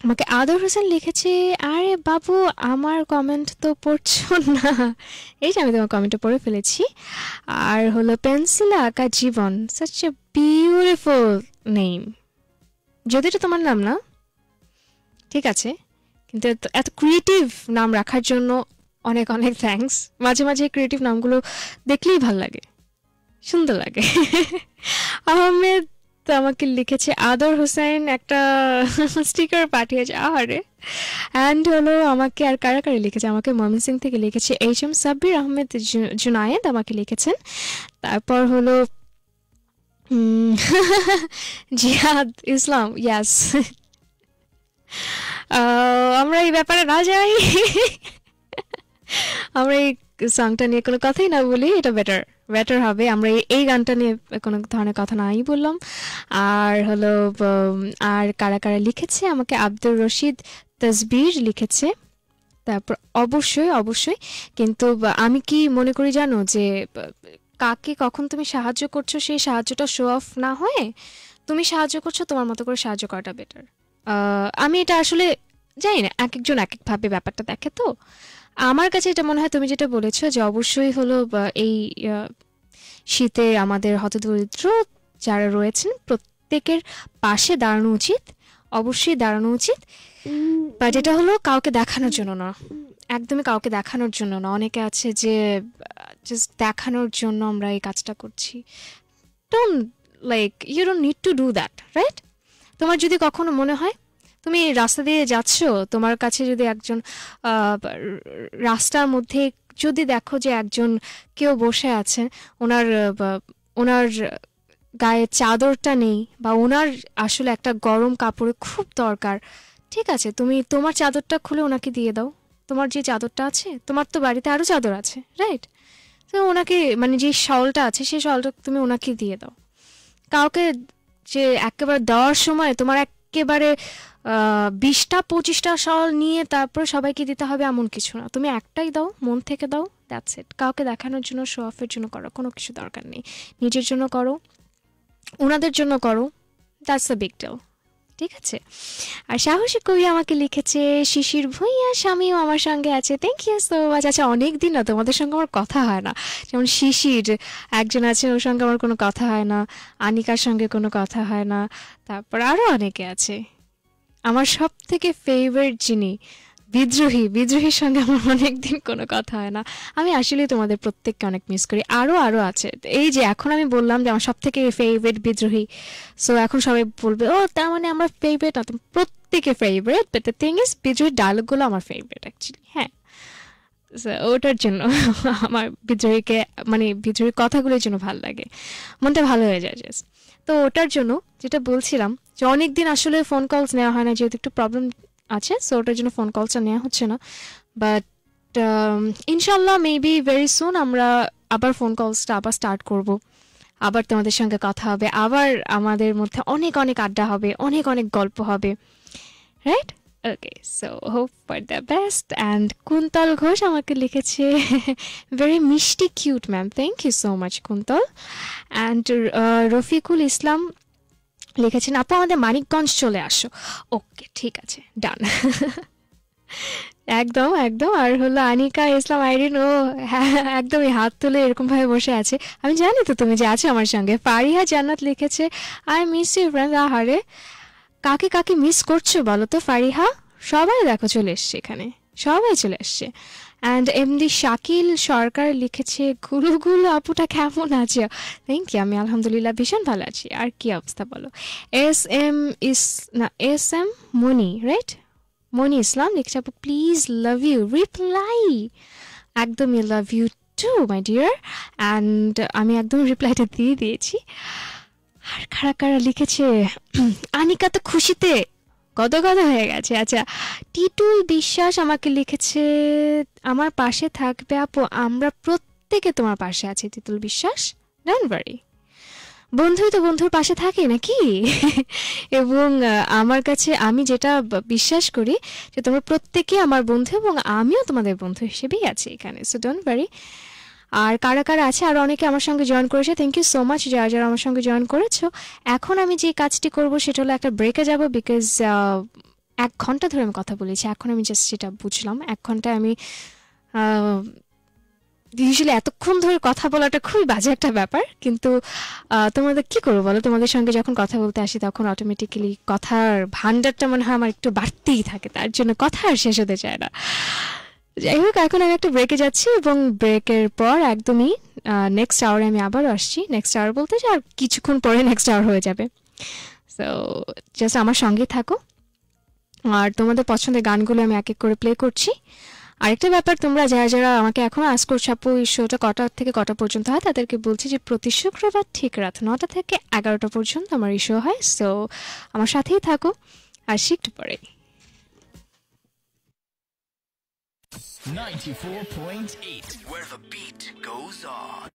আমাকে আদর হোসেন লিখেছে আরে বাবু আমার কমেন্ট তো পড়ছো না এই যে আমি তোমার কমেন্টটা পড়ে ফেলেছি আর হলো পেন্সিল আঁকা জীবন সাচ এ বিউটিফুল নেম যদি এটা তোমার নাম না ঠিক আছে কিন্তু এত ক্রিয়েটিভ নাম রাখার জন্য অনেক অনেক থ্যাংকস মাঝে মাঝে ক্রিয়েটিভ নামগুলো দেখলেই ভাল লাগে সুন্দর লাগে আহমেদ আমাকে লিখেছে আদর হোসেন একটা স্টিকার পাঠিয়েছে আহারে অ্যান্ড হলো আমাকে আর কারা কারা লিখেছে আমাকে মমিন সিং থেকে লিখেছে এইচ এম সাব্বির আহমেদ জুনায়েদ আমাকে লিখেছেন তারপর হলো <laughs> জিহাদ ইসলাম ইয়াস আমরা এই ব্যাপারে না যাই আমরা এই সংটা নিয়ে কোনো কথাই না বলি এটা বেটার বেটার হবে আমরা এই গানটা নিয়ে কোনো ধরনের কথা নাই বললাম আর হলো আর কারা কারা লিখেছে আমাকে আব্দুর রশিদ তসবির লিখেছে তারপর অবশ্যই অবশ্যই কিন্তু আমি কি মনে করি জানো যে কাকে কখন তুমি সাহায্য করছো সেই সাহায্যটা শো অফ না হয়ে তুমি সাহায্য করছো তোমার মতো করে সাহায্য করাটা বেটার আমি এটা আসলে জানি না এক একজন এক একভাবে ব্যাপারটা দেখে তো আমার কাছে এটা মনে হয় তুমি যেটা বলেছো যে অবশ্যই হলো এই শীতে আমাদের হতদরিদ্র যারা রয়েছেন প্রত্যেকের পাশে দাঁড়ানো উচিত অবশ্যই দাঁড়ানো উচিত বাট এটা হলো কাউকে দেখানোর জন্য না একদমই কাউকে দেখানোর জন্য না অনেকে আছে যে জাস্ট দেখানোর জন্য আমরা এই কাজটা করছি don't like you don't need to do that right তোমার যদি কখনো মনে হয় তুমি রাস্তা দিয়ে যাচ্ছ তোমার কাছে যদি একজন রাস্তার মধ্যে যদি দেখো যে একজন কেউ বসে আছেন ওনার ওনার গায়ে চাদরটা নেই বা ওনার আসলে একটা গরম কাপড়ে খুব দরকার ঠিক আছে তুমি তোমার চাদরটা খুলে ওনাকে দিয়ে দাও তোমার যে চাদরটা আছে তোমার তো বাড়িতে আরও চাদর আছে রাইট তো ওনাকে মানে যে শলটা আছে সেই শলটা তুমি ওনাকে দিয়ে দাও কাউকে যে একেবারে দেওয়ার সময় তোমার একেবারে বিশটা পঁচিশটা শল নিয়ে তারপর সবাইকে দিতে হবে এমন কিছু না তুমি একটাই দাও মন থেকে দাও দ্যাটস ইট কাউকে দেখানোর জন্য শো অফের জন্য করো কোনো কিছু দরকার নেই নিজের জন্য করো ওনাদের জন্য করো দ্যাটস আ বিগ ডেল ঠিক আছে আর সাহসী কবি আমাকে লিখেছে শিশির ভূঁইয়া স্বামীও আমার সঙ্গে আছে থ্যাংক ইউ সো মাচ আচ্ছা অনেক দিন না তোমাদের সঙ্গে আমার কথা হয় না যেমন শিশির একজন আছে ওর সঙ্গে আমার কোনো কথা হয় না আনিকার সঙ্গে কোনো কথা হয় না তারপর আরও অনেকে আছে আমার সব থেকে ফেভারিট যিনি বিদ্রোহী বিদ্রোহীর সঙ্গে আমার অনেকদিন কোনো কথা হয় না আমি আসলে তোমাদের প্রত্যেককে অনেক মিস করি আরও আরও আছে এই যে এখন আমি বললাম যে আমার সব থেকে ফেভারিট বিদ্রোহী সো এখন সবাই বলবে ও তার মানে আমার ফেভারিট না প্রত্যেকে favourite but the thing is বিদ্রোহীর ডায়লগুলো আমার ফেভারিট অ্যাকচুয়ালি হ্যাঁ ওটার জন্য <laughs> আমার বিদ্রোহীকে মানে বিদ্রোহীর কথাগুলোর জন্য ভালো লাগে মনটা ভালো হয়ে যায় জাস্ট তো ওটার জন্য যেটা বলছিলাম যে অনেক দিন আসলে ফোন কলস নেওয়া হয় না যেহেতু একটু প্রবলেম আছে সো ওটার জন্য ফোন কলটা নেওয়া হচ্ছে না বাট um, ইনশাল্লাহ মেবি ভেরি সুন আমরা আবার ফোন কলসটা আবার স্টার্ট করব আবার তোমাদের সঙ্গে কথা হবে আবার আমাদের মধ্যে অনেক অনেক আড্ডা হবে অনেক অনেক গল্প হবে right okay so hope for the best and Kuntal Ghosh আমাকে লিখেছে ভেরি <laughs> মিষ্টি cute ma'am thank you so much Kuntal and uh, Rafiqul Islam লিখেছেন আপু আমাদের মানিকগঞ্জ চলে আসো ওকে ঠিক আছে ডান একদম একদম আর হলো আনিকা ইসলাম আইরিন ও হ্যাঁ, একদমই হাত তুলে এরকমভাবে বসে আছে আমি জানি তো তুমি যে আছো আমার সঙ্গে ফারিহা জান্নাত লিখেছে আই মিস ইউ ফ্রেন্ড আহারে কাকে কাকে মিস করছো বলো তো ফারিহা সবাই দেখো চলে এসছে এখানে সবাই চলে আসছে অ্যান্ড এমনি শাকিল সরকার লিখেছে গুরু আপুটা কেমন আছে থ্যাংক ইউ আমি আলহামদুলিল্লাহ ভীষণ ভালো আছি আর কি অবস্থা বলো এস এম ইস না S M Moni right Moni Islam লিখছে আপু প্লিজ লাভ ইউ রিপ্লাই একদম you love you too my dear and আমি একদম রিপ্লাইটা দিয়ে দিয়েছি আর কারা কারা লিখেছে <clears throat> আনিকা তো খুশিতে কত কথা হয়ে গেছে আচ্ছা টিটুল বিশ্বাস আমাকে লিখেছে আমার পাশে থাকবে আপু আমরা প্রত্যেকে তোমার পাশে আছি টিটুল বিশ্বাস ডোন্ট ওয়ারি বন্ধুই তো বন্ধুর পাশে থাকে নাকি এবং আমার কাছে আমি যেটা বিশ্বাস করি যে তোমরা প্রত্যেকে আমার বন্ধু এবং আমিও তোমাদের বন্ধু হিসেবেই আছি এখানে সো ডোন্ট ভারি আর কারা কারা আছে আর অনেকে আমার সঙ্গে জয়েন করেছে থ্যাংক ইউ সো মাচ যারা যারা আমার সঙ্গে জয়েন করেছো এখন আমি যে কাজটি করব সেটা হলো একটা ব্রেকে যাব বিকজ এক ঘন্টা ধরে আমি কথা বলেছি এখন আমি জাস্ট সেটা বুঝলাম এক ঘন্টায় আমি ইউজুয়ালি এতক্ষণ ধরে কথা বলাটা খুবই বাজে একটা ব্যাপার কিন্তু তোমাদের কি করবো বলো তোমাদের সঙ্গে যখন কথা বলতে আসি তখন অটোমেটিক্যালি কথার ভান্ডারটা মনে হয় আমার একটু বাড়তেই থাকে তার জন্য কথা আর শেষ হতে চায় না যাই হোক এখন আমি একটা ব্রেকে যাচ্ছি এবং ব্রেকের পর একদমই নেক্সট আওয়ারে আমি আবার আসছি নেক্সট আওয়ার বলতে আর কিছুক্ষণ পরে নেক্সট আওয়ার হয়ে যাবে সো জাস্ট আমার সঙ্গে থাকো আর তোমাদের পছন্দের গানগুলো আমি এক এক করে প্লে করছি আরেকটা ব্যাপার তোমরা যারা যারা আমাকে এখন আজ করছো আপু এই শোটা কটা থেকে কটা পর্যন্ত হয় তাদেরকে বলছি যে প্রতি শুক্রবার ঠিক রাত নটা থেকে এগারোটা পর্যন্ত আমার এই শো হয় সো আমার সাথেই থাকো আর শিখতে পারে 94.8, where the beat goes on.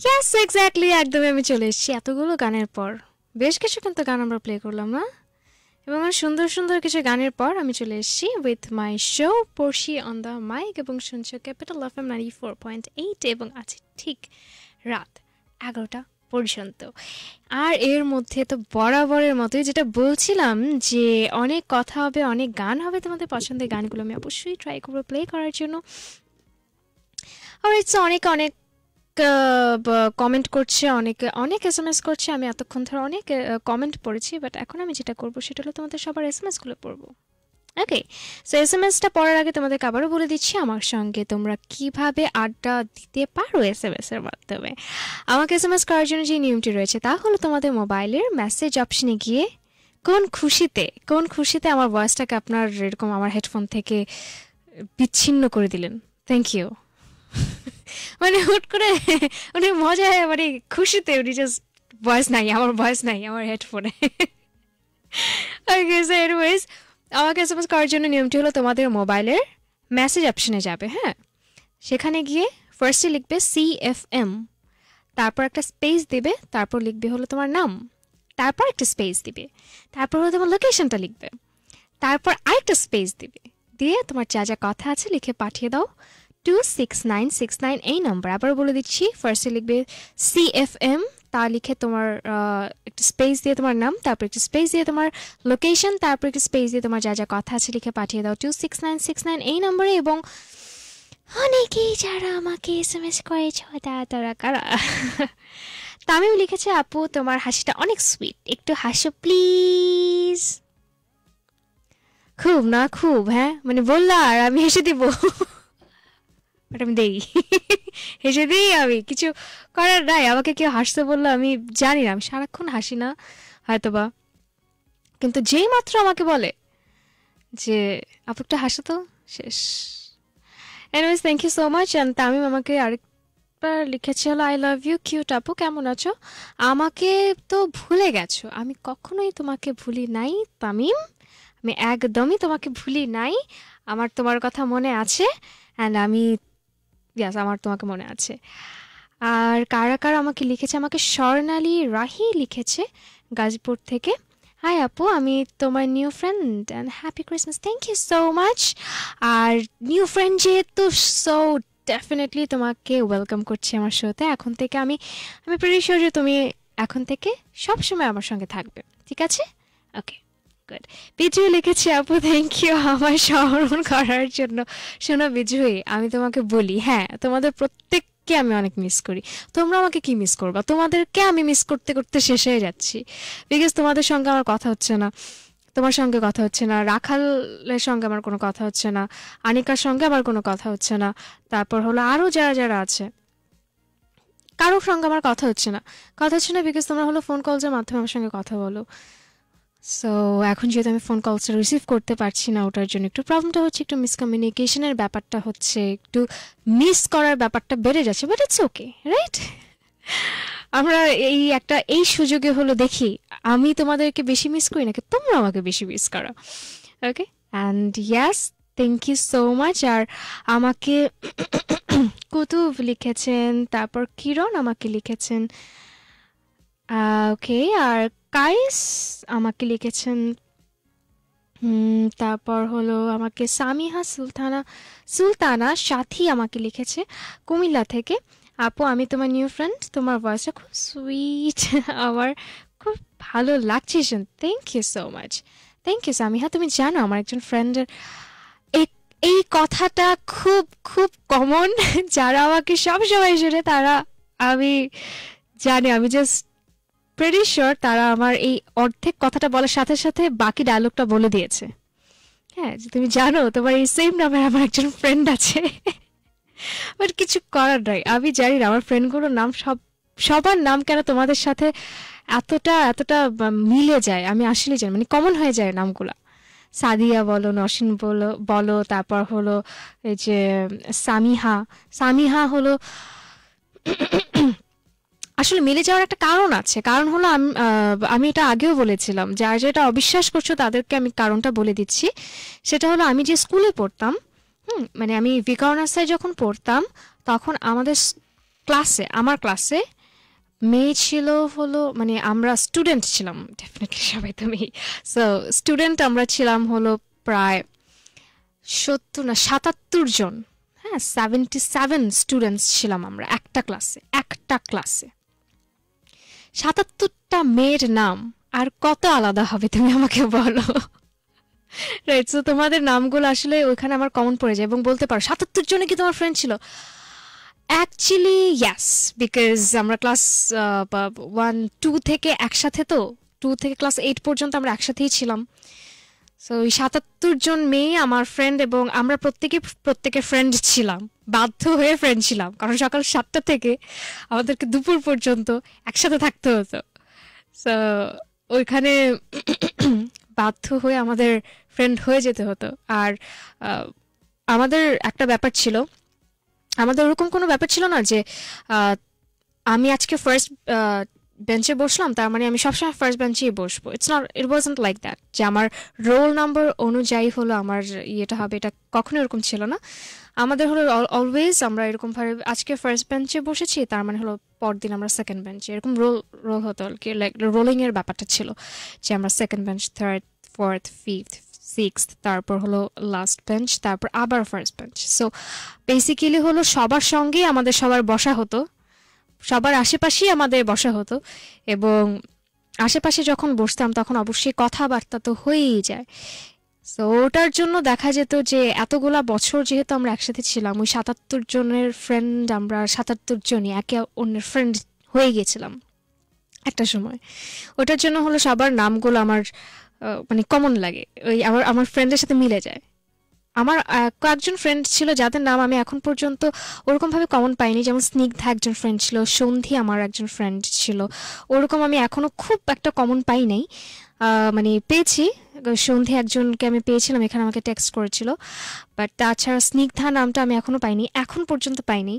Yes exactly একদমই আমি চলে এসেছি এতগুলো গানের পর বেশ কিছু কিন্তু গান আমরা প্লে করলাম না এবং সুন্দর সুন্দর কিছু গানের পর আমি চলে এসেছি with my show Porshi on the mic এবং শুনছো capital F M ninety four point eight এবং আছে ঠিক রাত এগারোটা পর্যন্ত আর এর মধ্যে তো বরাবরের মতোই যেটা বলছিলাম যে অনেক কথা হবে অনেক গান হবে তোমাদের পছন্দের গানগুলো আমি অবশ্যই ট্রাই করবো প্লে করার জন্য আর ইটস অনেক অনেক কমেন্ট করছে অনেকে অনেক এস এম এস করছে আমি এতক্ষণ ধরে অনেক কমেন্ট পড়েছি বাট এখন আমি যেটা করবো সেটা হলো তোমাদের সবার এস এম এসগুলো পড়বো ওকে সো এস এম এসটা পড়ার আগে তোমাদেরকে আবারও বলে দিচ্ছি আমার সঙ্গে তোমরা কিভাবে আড্ডা দিতে পারো এস এম এসের মাধ্যমে আমাকে এস এম এস করার জন্য যে নিয়মটি রয়েছে তা হলো তোমাদের মোবাইলের মেসেজ অপশনে গিয়ে কোন খুশিতে কোন খুশিতে আমার ভয়েসটাকে আপনার এরকম আমার হেডফোন থেকে বিচ্ছিন্ন করে দিলেন থ্যাংক ইউ <laughs> মানে হুট করে উনি মজায় মানে খুশিতে উনি জাস্ট ভয়েস নাই আমার ভয়েস নাই আমার হেডফোনে ওকে সো আমাকে এস এম এস করার জন্য নিয়মটি হলো তোমাদের মোবাইলের মেসেজ অপশনে যাবে হ্যাঁ সেখানে গিয়ে ফার্স্টে লিখবে সি এফ এম তারপর একটা স্পেস দেবে তারপর লিখবে হলো তোমার নাম তারপর একটা স্পেস দিবে তারপর হলো তোমার লোকেশনটা লিখবে তারপর আরেকটা স্পেস দিবে দিয়ে তোমার যা যা কথা আছে লিখে পাঠিয়ে দাও two six nine six nine এই নম্বর আবার বলে দিচ্ছি ফার্স্টে লিখবে সি এফ এম তা লিখে তোমার একটা স্পেস দিয়ে তোমার নাম তারপর একটা স্পেস দিয়ে তোমার লোকেশন তারপর একটা স্পেস দিয়ে তোমার যা যা কথা আছে লিখে পাঠিয়ে দাও two six nine six nine এই নম্বরে এবং অনেকেই যারা আমাকে এস এম এস করেছ তারা তারা কারা তামিম লিখেছে আপু তোমার হাসিটা অনেক সুইট একটু হাসো প্লিজ খুব না খুব হ্যাঁ মানে বললা আর আমি হেসে দিব বাট আমি দেই হেসে দিই আমি কিছু করার নাই আমাকে কেউ হাসতে বললো আমি জানি না আমি সারাক্ষণ হাসি না হয়তো বা কিন্তু যেই মাত্র আমাকে বলে যে আপু একটা হাসো তো শেষ anyways thank you so much and Tamim আমাকে আরেকবার লিখেছি হলো আই লাভ ইউ কিউট আপু কেমন আছো আমাকে তো ভুলে গেছো আমি কখনোই তোমাকে ভুলি নাই তামিম আমি একদমই তোমাকে ভুলি নাই আমার তোমার কথা মনে আছে অ্যান্ড আমি ইয়াস আমার তোমাকে মনে আছে আর কারা কারা আমাকে লিখেছে আমাকে স্বর্ণালী রাহি লিখেছে গাজীপুর থেকে হাই আপু আমি তোমার new friend and happy Christmas thank you so much আর নিউ ফ্রেন্ড যেহেতু সো ডেফিনেটলি তোমাকে ওয়েলকাম করছি আমার শোতে এখন থেকে আমি আমি প্রিয় যে তুমি এখন থেকে সবসময় আমার সঙ্গে থাকবে ঠিক আছে ওকে গুড বিজু লিখেছে আপু থ্যাংক ইউ আমার স্মরণ করার জন্য শোনো বিজুই আমি তোমাকে বলি হ্যাঁ তোমাদের প্রত্যেক কে আমি অনেক মিস করি তোমরা আমাকে কি মিস করবা তোমাদেরকে আমি মিস করতে করতে শেষ হয়ে যাচ্ছি বিকজ তোমাদের সঙ্গে আমার কথা হচ্ছে না তোমার সঙ্গে কথা হচ্ছে না রাখালের সঙ্গে আমার কোনো কথা হচ্ছে না আনিকার সঙ্গে আমার কোনো কথা হচ্ছে না তারপর হলো আরও যারা যারা আছে কারোর সঙ্গে আমার কথা হচ্ছে না কথা হচ্ছে না বিকজ তোমরা হলো ফোন কলজের মাধ্যমে আমার সঙ্গে কথা বলো সো এখন যেহেতু আমি ফোন কলসটা রিসিভ করতে পারছি না ওটার জন্য একটু প্রবলেমটা হচ্ছে একটু মিসকমিউনিকেশনের ব্যাপারটা হচ্ছে একটু মিস করার ব্যাপারটা বেড়ে যাচ্ছে বাট ইটস ওকে রাইট আমরা এই একটা এই সুযোগে হলো দেখি আমি তোমাদেরকে বেশি মিস করি নাকি তোমরা আমাকে বেশি মিস করো okay and yes thank you so much আর আমাকে কুতুব লিখেছেন তারপর কিরণ আমাকে লিখেছেন ওকে আর কাইস আমাকে লিখেছেন তারপর হলো আমাকে সামিহা সুলতানা সুলতানা সাথী আমাকে লিখেছে কুমিল্লা থেকে আপু আমি তোমার নিউ ফ্রেন্ড তোমার বয়সটা খুব সুইট <laughs> আমার খুব ভালো লাগছে thank you so much thank you Samiha তুমি জানো আমার একজন ফ্রেন্ডের এই কথাটা খুব খুব কমন <laughs> যারা আমাকে সব শুনে তারা আমি জানি আমি জাস্ট প্রেটি শিওর তারা আমার এই অর্ধেক কথাটা বলার সাথে সাথে বাকি ডায়লগটা বলে দিয়েছে হ্যাঁ তুমি জানো তোমার এই সেম নামের আমার একজন ফ্রেন্ড আছে বাট কিছু করার নাই আমি জানি না আমার ফ্রেন্ডগুলোর নাম সব সবার নাম কেন তোমাদের সাথে এতটা এতটা মিলে যায় আমি আসলে জানি মানে কমন হয়ে যায় নামগুলা সাদিয়া বলো নসিন বলো বলো তারপর হলো এই যে সামিহা সামিহা হলো আসলে মিলে যাওয়ার একটা কারণ আছে কারণ হলো আমি এটা আগেও বলেছিলাম যারা যেটা অবিশ্বাস করছো তাদেরকে আমি কারণটা বলে দিচ্ছি সেটা হলো আমি যে স্কুলে পড়তাম হুম মানে আমি ভিকারনার্সায় যখন পড়তাম তখন আমাদের ক্লাসে আমার ক্লাসে মেয়ে ছিল হলো মানে আমরা স্টুডেন্ট ছিলাম ডেফিনেটলি সবাই তো মেয়ে সো স্টুডেন্ট আমরা ছিলাম হলো প্রায় সত্তর না সাতাত্তর জন হ্যাঁ সেভেন্টি সেভেন স্টুডেন্টস ছিলাম আমরা একটা ক্লাসে একটা ক্লাসে সাতাত্তরটা মেয়ের নাম আর কত আলাদা হবে তুমি আমাকে বলো রাইট সো তোমাদের নামগুলো আসলে ওইখানে আমার কমন পড়ে যায় এবং বলতে পারো সাতাত্তর জনে কি তোমার ফ্রেন্ড ছিল অ্যাকচুয়ালি ইয়াস বিকজ আমরা ক্লাস ওয়ান টু থেকে একসাথে তো টু থেকে ক্লাস এইট পর্যন্ত আমরা একসাথেই ছিলাম সো ওই সাতাত্তর জন মেয়ে আমার ফ্রেন্ড এবং আমরা প্রত্যেকে প্রত্যেকের ফ্রেন্ড ছিলাম বাধ্য হয়ে ফ্রেন্ড ছিলাম কারণ সকাল সাতটা থেকে আমাদেরকে দুপুর পর্যন্ত একসাথে থাকতে হতো সো ওইখানে <coughs> বাধ্য হয়ে আমাদের ফ্রেন্ড হয়ে যেতে হতো আর আমাদের একটা ব্যাপার ছিল আমাদের ওরকম কোনো ব্যাপার ছিল না যে আমি আজকে ফার্স্ট বেঞ্চে বসলাম তার মানে আমি সবসময় ফার্স্ট বেঞ্চেই বসবো it's not it wasn't like that যে আমার রোল নাম্বার অনুযায়ী হলো আমার ইয়েটা হবে এটা কখনো এরকম ছিল না আমাদের হলো অলওয়েজ আমরা এরকম আজকে ফার্স্ট বেঞ্চে বসেছি তার মানে হলো পরদিন আমরা সেকেন্ড বেঞ্চে এরকম রোল রোল হতো আর কি লাইক রোলিংয়ের ব্যাপারটা ছিল যে আমরা second bench third fourth fifth six তারপর হলো লাস্ট বেঞ্চ তারপর আবার ফার্স্ট বেঞ্চ সো বেসিক্যালি হলো সবার সঙ্গেই আমাদের সবার বসা হতো সবার আশেপাশেই আমাদের বসা হতো এবং আশেপাশে যখন বসতাম তখন অবশ্যই কথাবার্তা তো হয়েই যায় সো ওটার জন্য দেখা যেত যে এতগুলা বছর যেহেতু আমরা একসাথে ছিলাম ওই সাতাত্তর জনের ফ্রেন্ড আমরা সাতাত্তর জনই একে অন্যের ফ্রেন্ড হয়ে গেছিলাম একটা সময় ওটার জন্য হলো সবার নামগুলো আমার মানে কমন লাগে ওই আমার আমার ফ্রেন্ডের সাথে মিলে যায় আমার কয়েকজন ফ্রেন্ড ছিল যাদের নাম আমি এখন পর্যন্ত ওরকমভাবে কমন পাইনি যেমন স্নিগ্ধা একজন ফ্রেন্ড ছিল সন্ধি আমার একজন ফ্রেন্ড ছিল ওরকম আমি এখনও খুব একটা কমন পাই নাই মানে পেয়েছি সন্ধে একজনকে আমি পেয়েছিলাম এখানে আমাকে টেক্সট করেছিল বাট তাছাড়া স্নিগ্ধা নামটা আমি এখনও পাইনি এখন পর্যন্ত পাইনি